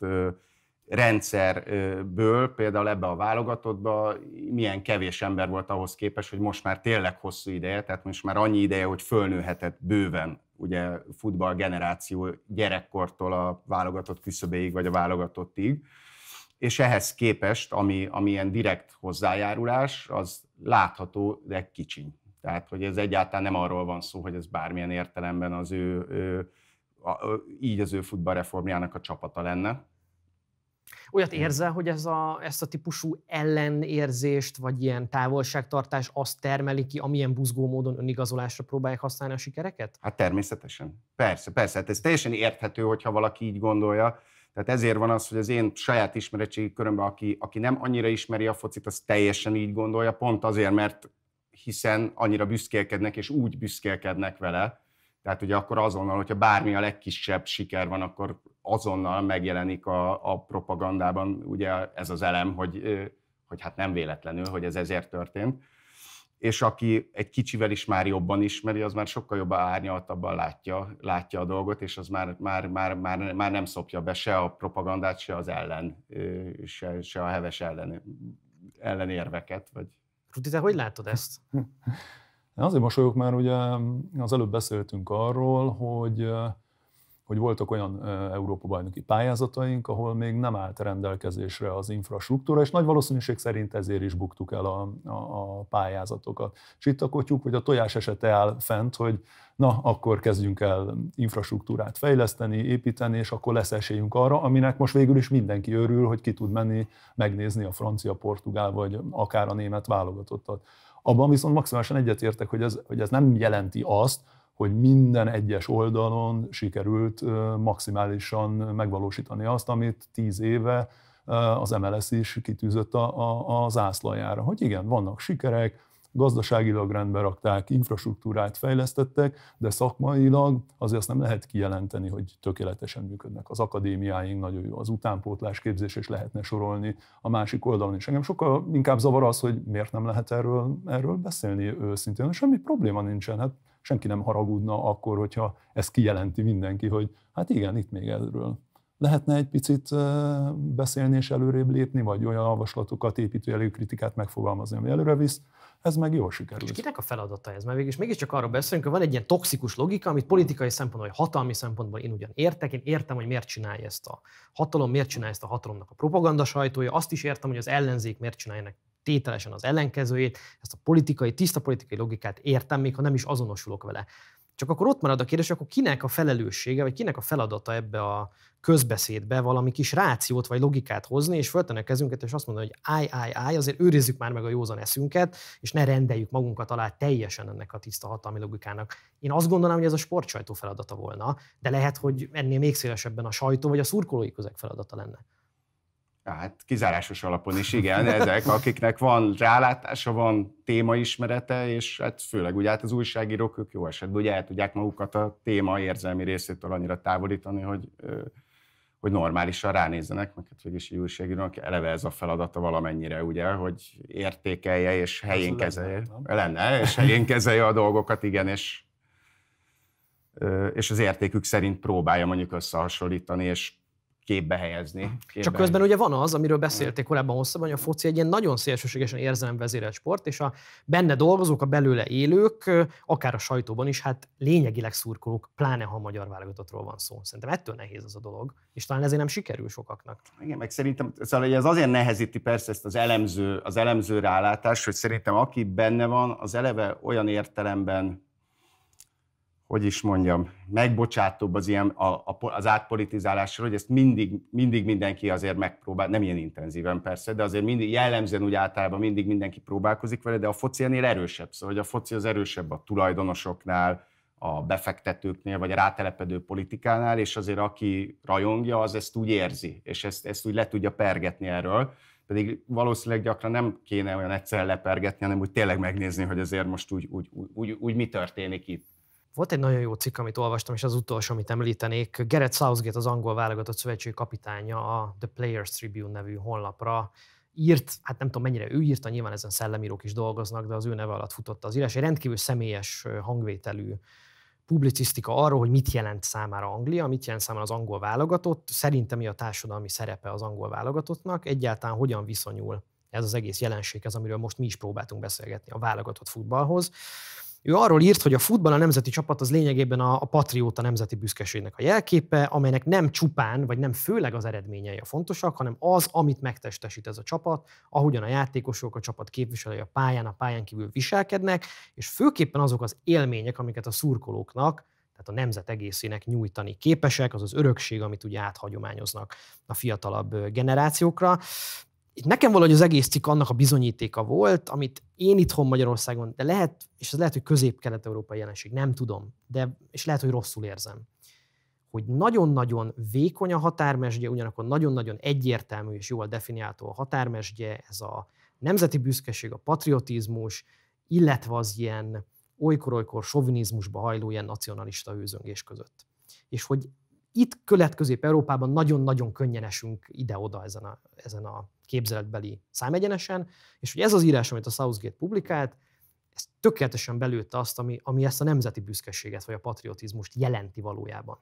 rendszerből, például ebbe a válogatottba milyen kevés ember volt ahhoz képest, hogy most már tényleg hosszú ideje, tehát most már annyi ideje, hogy fölnőhetett bőven ugye futball generáció gyerekkortól a válogatott küszöbéig, vagy a válogatottig és ehhez képest, ami, ami ilyen direkt hozzájárulás, az látható, de kicsin, Tehát, hogy ez egyáltalán nem arról van szó, hogy ez bármilyen értelemben az ő, ő a, a, így az ő futballreformjának a csapata lenne.
Olyat hm. érzel, hogy ez a, ezt a típusú ellenérzést, vagy ilyen távolságtartás azt termeli ki, amilyen buzgó módon önigazolásra próbálják használni a sikereket?
Hát természetesen. Persze, persze. Hát ez teljesen érthető, hogyha valaki így gondolja. Tehát ezért van az, hogy az én saját ismeretségi körömben, aki, aki nem annyira ismeri a focit, az teljesen így gondolja, pont azért, mert hiszen annyira büszkélkednek, és úgy büszkélkednek vele, tehát ugye akkor azonnal, hogyha bármi a legkisebb siker van, akkor azonnal megjelenik a, a propagandában ugye ez az elem, hogy, hogy hát nem véletlenül, hogy ez ezért történt és aki egy kicsivel is már jobban ismeri, az már sokkal jobban árnyaltabban látja, látja a dolgot, és az már, már, már, már, már nem szopja be se a propagandát, se az ellen, se, se a heves ellen, ellenérveket. Vagy...
Rudi, te hogy látod ezt?
Azért mosolyog, mert ugye az előbb beszéltünk arról, hogy hogy voltak olyan Európa-bajnoki pályázataink, ahol még nem állt rendelkezésre az infrastruktúra, és nagy valószínűség szerint ezért is buktuk el a, a, a pályázatokat. És itt a kotyuk, hogy a tojás esete áll fent, hogy na, akkor kezdjünk el infrastruktúrát fejleszteni, építeni, és akkor lesz esélyünk arra, aminek most végül is mindenki örül, hogy ki tud menni megnézni a francia, portugál, vagy akár a német válogatottat. Abban viszont maximálisan egyetértek, hogy ez, hogy ez nem jelenti azt, hogy minden egyes oldalon sikerült maximálisan megvalósítani azt, amit tíz éve az MLS is kitűzött a, a, a zászlajára. Hogy igen, vannak sikerek, gazdaságilag rendbe rakták, infrastruktúrát fejlesztettek, de szakmailag azért azt nem lehet kijelenteni, hogy tökéletesen működnek az akadémiáink, nagyon jó az utánpótlás képzés, és lehetne sorolni a másik oldalon is. Engem sokkal inkább zavar az, hogy miért nem lehet erről, erről beszélni őszintén. Semmi probléma nincsen, hát senki nem haragudna akkor, hogyha ezt kijelenti mindenki, hogy hát igen, itt még erről. Lehetne egy picit beszélni és előrébb lépni, vagy olyan javaslatokat, építő előkritikát megfogalmazni, ami előre visz, ez meg jól sikerült. És
kinek a feladata ez? Mert végig mégiscsak arról beszélünk, hogy van egy ilyen toxikus logika, amit politikai szempontból, vagy hatalmi szempontból én ugyan értek, én értem, hogy miért csinálja ezt a hatalom, miért csinálja ezt a hatalomnak a propaganda sajtója, azt is értem, hogy az ellenzék miért csinálja tételesen az ellenkezőjét, ezt a politikai, tiszta politikai logikát értem, még ha nem is azonosulok vele. Csak akkor ott marad a kérdés, akkor kinek a felelőssége, vagy kinek a feladata ebbe a közbeszédbe valami kis rációt vagy logikát hozni, és föltenni a kezünket, és azt mondani, hogy állj, állj, állj, azért őrizzük már meg a józan eszünket, és ne rendeljük magunkat alá teljesen ennek a tiszta hatalmi logikának. Én azt gondolom, hogy ez a sportsajtó feladata volna, de lehet, hogy ennél még szélesebben a sajtó vagy a szurkolói közeg feladata lenne.
Hát kizárásos alapon is, igen, ezek, akiknek van rálátása, van témaismerete, és hát főleg ugye hát az újságírók, ők jó esetben ugye el tudják magukat a téma érzelmi részétől annyira távolítani, hogy, hogy normálisan ránézzenek, meg hát is egy újságírónak eleve ez a feladata valamennyire, ugye, hogy értékelje és helyén kezelje. Lenne, lenne, és helyén kezelje a dolgokat, igen, és és az értékük szerint próbálja mondjuk összehasonlítani, és képbe helyezni. Képbe Csak közben
ugye van az, amiről beszélték korábban hosszabban, hogy a foci egy ilyen nagyon szélsőségesen érzelemvezérelt sport, és a benne dolgozók, a belőle élők, akár a sajtóban is, hát lényegileg szurkolók, pláne ha a magyar válogatottról van szó. Szerintem ettől nehéz az a dolog, és talán ezért nem sikerül sokaknak.
Igen, meg szerintem szóval ez azért nehezíti persze ezt az elemző, az elemző rálátást, hogy szerintem aki benne van, az eleve olyan értelemben hogy is mondjam, megbocsátóbb az ilyen a, a, az átpolitizálásról, hogy ezt mindig, mindig mindenki azért megpróbál, nem ilyen intenzíven persze, de azért mindig jellemzően úgy általában mindig mindenki próbálkozik vele, de a foci ennél erősebb, szóval hogy a foci az erősebb a tulajdonosoknál, a befektetőknél, vagy a rátelepedő politikánál, és azért aki rajongja, az ezt úgy érzi, és ezt, ezt úgy le tudja pergetni erről pedig valószínűleg gyakran nem kéne olyan egyszer lepergetni, hanem úgy tényleg megnézni, hogy azért most úgy, úgy, úgy, úgy, úgy mi történik itt.
Volt egy nagyon jó cikk, amit olvastam, és az utolsó, amit említenék. Gerett Southgate, az angol válogatott szövetségi kapitánya a The Players Tribune nevű honlapra írt, hát nem tudom mennyire ő írta, nyilván ezen szellemírók is dolgoznak, de az ő neve alatt futott az írás. Egy rendkívül személyes hangvételű publicisztika arról, hogy mit jelent számára Anglia, mit jelent számára az angol válogatott, szerintem mi a társadalmi szerepe az angol válogatottnak, egyáltalán hogyan viszonyul ez az egész jelenség, ez amiről most mi is próbáltunk beszélgetni a válogatott futballhoz. Ő arról írt, hogy a futball a nemzeti csapat az lényegében a, a patrióta nemzeti büszkeségnek a jelképe, amelynek nem csupán, vagy nem főleg az eredményei a fontosak, hanem az, amit megtestesít ez a csapat, ahogyan a játékosok, a csapat képviselői a pályán, a pályán kívül viselkednek, és főképpen azok az élmények, amiket a szurkolóknak, tehát a nemzet egészének nyújtani képesek, az az örökség, amit ugye áthagyományoznak a fiatalabb generációkra itt nekem valahogy az egész cikk annak a bizonyítéka volt, amit én itthon Magyarországon, de lehet, és ez lehet, hogy közép-kelet-európai jelenség, nem tudom, de és lehet, hogy rosszul érzem, hogy nagyon-nagyon vékony a határmesdje, ugyanakkor nagyon-nagyon egyértelmű és jól definiáltó a határmesdje, ez a nemzeti büszkeség, a patriotizmus, illetve az ilyen olykor-olykor sovinizmusba hajló ilyen nacionalista őzöngés között. És hogy itt kelet-közép-európában nagyon-nagyon könnyen esünk ide-oda ezen a, ezen a képzeletbeli számegyenesen, és hogy ez az írás, amit a Southgate publikált, ez tökéletesen belőtte azt, ami, ami ezt a nemzeti büszkeséget vagy a patriotizmust jelenti valójában.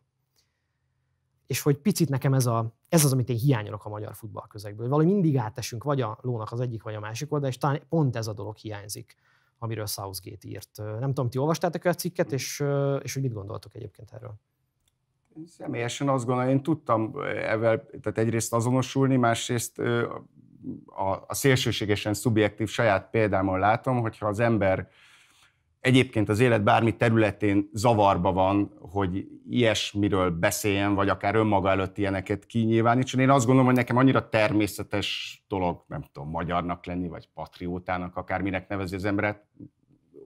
És hogy picit nekem ez, a, ez az, amit én hiányolok a magyar futballközegből. Valahogy mindig átesünk vagy a lónak az egyik, vagy a másik oldal, és talán pont ez a dolog hiányzik, amiről Southgate írt. Nem tudom, ti olvastátok a cikket, és, és hogy mit gondoltok egyébként erről?
Személyesen azt gondolom, én tudtam ezzel, tehát egyrészt azonosulni, másrészt a, a szélsőségesen szubjektív saját példámon látom, hogyha az ember egyébként az élet bármi területén zavarba van, hogy ilyesmiről beszéljen, vagy akár önmaga előtt ilyeneket kinyilvánítson. Én azt gondolom, hogy nekem annyira természetes dolog, nem tudom, magyarnak lenni, vagy patriótának, akár minek nevezi az emberet,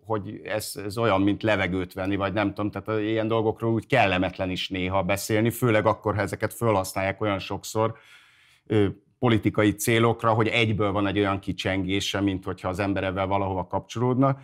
hogy ez, ez olyan, mint levegőt venni, vagy nem tudom, tehát ilyen dolgokról úgy kellemetlen is néha beszélni, főleg akkor, ha ezeket felhasználják olyan sokszor, politikai célokra, hogy egyből van egy olyan kicsengése, mint hogyha az ember ebben valahova kapcsolódna.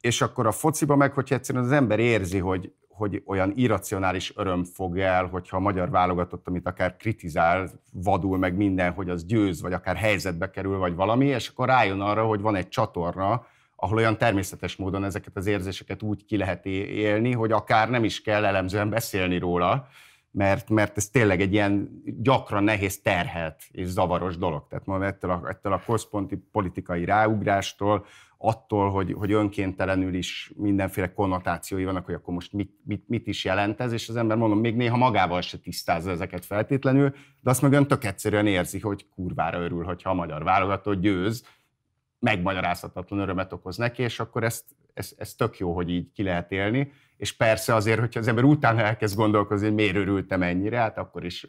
És akkor a fociba meg, hogyha egyszerűen az ember érzi, hogy, hogy olyan irracionális öröm fog el, hogyha a magyar válogatott, amit akár kritizál, vadul meg minden, hogy az győz, vagy akár helyzetbe kerül, vagy valami, és akkor rájön arra, hogy van egy csatorna, ahol olyan természetes módon ezeket az érzéseket úgy ki lehet élni, hogy akár nem is kell elemzően beszélni róla, mert, mert ez tényleg egy ilyen gyakran nehéz terhelt és zavaros dolog. Tehát mondom, ettől a, ettől a központi politikai ráugrástól, attól, hogy, hogy önkéntelenül is mindenféle konnotációi vannak, hogy akkor most mit, mit, mit is jelent ez, és az ember mondom, még néha magával se tisztázza ezeket feltétlenül, de azt meg ön tök egyszerűen érzi, hogy kurvára örül, hogyha a magyar válogató győz, megmagyarázhatatlan örömet okoz neki, és akkor ezt ez, ez tök jó, hogy így ki lehet élni, és persze azért, hogyha az ember utána elkezd gondolkozni, hogy miért örültem ennyire, hát akkor is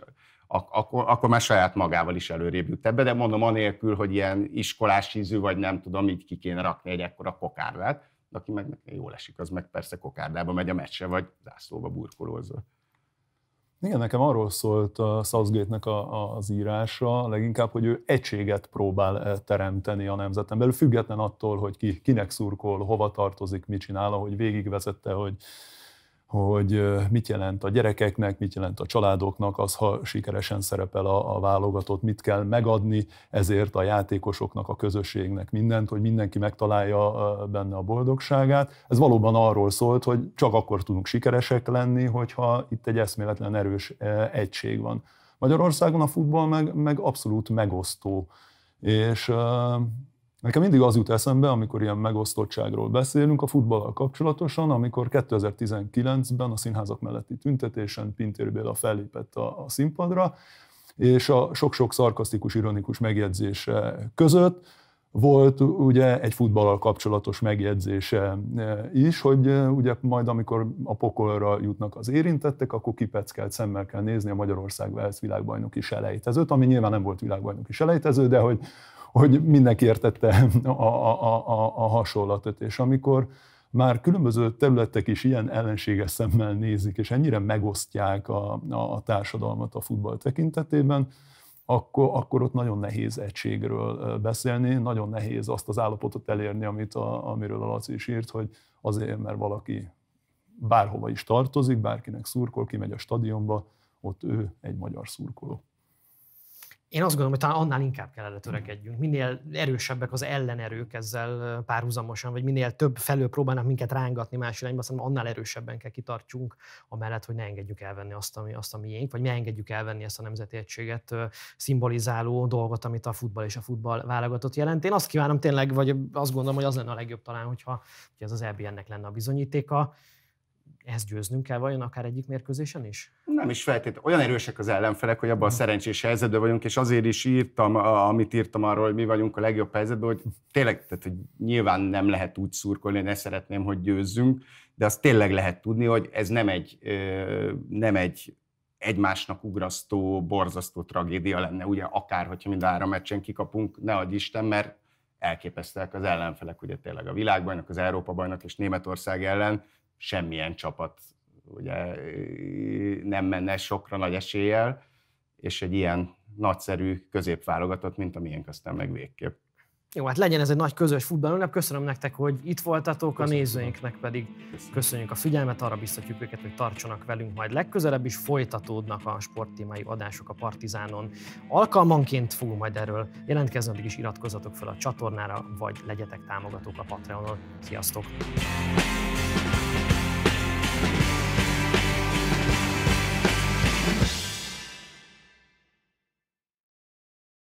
ak- akkor, akkor már saját magával is előrébb jut ebbe, de mondom, anélkül, hogy ilyen iskolás ízű, vagy nem tudom, így ki kéne rakni egy ekkora kokárdát, aki meg jól esik, az meg persze kokárdába megy a meccse, vagy zászlóba burkolózol.
Igen, nekem arról szólt a Southgate-nek a, az írása, leginkább, hogy ő egységet próbál eh, teremteni a nemzeten belül, független attól, hogy ki, kinek szurkol, hova tartozik, mit csinál, ahogy végigvezette, hogy hogy mit jelent a gyerekeknek, mit jelent a családoknak az, ha sikeresen szerepel a, a válogatott, mit kell megadni ezért a játékosoknak, a közösségnek mindent, hogy mindenki megtalálja benne a boldogságát. Ez valóban arról szólt, hogy csak akkor tudunk sikeresek lenni, hogyha itt egy eszméletlen erős egység van. Magyarországon a futball meg, meg abszolút megosztó, és Nekem mindig az jut eszembe, amikor ilyen megosztottságról beszélünk a futballal kapcsolatosan, amikor 2019-ben a színházak melletti tüntetésen Pintér Béla fellépett a, a színpadra, és a sok-sok szarkasztikus, ironikus megjegyzése között volt ugye egy futballal kapcsolatos megjegyzése e, is, hogy e, ugye majd amikor a pokolra jutnak az érintettek, akkor kipeckelt szemmel kell nézni a Magyarország Velsz világbajnoki selejtezőt, ami nyilván nem volt világbajnoki selejtező, de hogy, hogy mindenki értette a, a, a, a hasonlatot. És amikor már különböző területek is ilyen ellenséges szemmel nézik, és ennyire megosztják a, a, a társadalmat a futball tekintetében, akkor, akkor ott nagyon nehéz egységről beszélni, nagyon nehéz azt az állapotot elérni, amit a, amiről a Laci is írt, hogy azért, mert valaki bárhova is tartozik, bárkinek szurkol, kimegy a stadionba, ott ő egy magyar szurkoló.
Én azt gondolom, hogy talán annál inkább kellene törekedjünk. Minél erősebbek az ellenerők ezzel párhuzamosan, vagy minél több felől próbálnak minket rángatni más irányba, szerintem annál erősebben kell kitartsunk, amellett, hogy ne engedjük elvenni azt, ami, azt, ami miénk, vagy ne engedjük elvenni ezt a nemzeti egységet szimbolizáló dolgot, amit a futball és a futball válogatott jelent. Én azt kívánom tényleg, vagy azt gondolom, hogy az lenne a legjobb talán, hogyha hogy ez az EBN-nek lenne a bizonyítéka ezt győznünk kell vajon akár egyik mérkőzésen is?
Nem is feltétlenül. Olyan erősek az ellenfelek, hogy abban a mhm. szerencsés helyzetben vagyunk, és azért is írtam, amit írtam arról, hogy mi vagyunk a legjobb helyzetben, hogy tényleg, tehát, hogy nyilván nem lehet úgy szurkolni, ne szeretném, hogy győzzünk, de azt tényleg lehet tudni, hogy ez nem egy, nem egy egymásnak ugrasztó, borzasztó tragédia lenne, ugye akár, hogyha mind ára meccsen kikapunk, ne adj Isten, mert elképesztőek az ellenfelek, ugye tényleg a világbajnok, az Európa bajnok és Németország ellen semmilyen csapat ugye nem menne sokra nagy eséllyel, és egy ilyen nagyszerű középválogatott, mint amilyen köztem meg végképp.
Jó, hát legyen ez egy nagy közös futballunap. Köszönöm nektek, hogy itt voltatok, köszönjük. a nézőinknek pedig köszönjük. köszönjük a figyelmet, arra biztatjuk őket, hogy tartsanak velünk majd legközelebb is, folytatódnak a sporttémai adások a Partizánon. Alkalmanként fogunk majd erről jelentkezni, addig is iratkozzatok fel a csatornára, vagy legyetek támogatók a Patreonon. Sziasztok!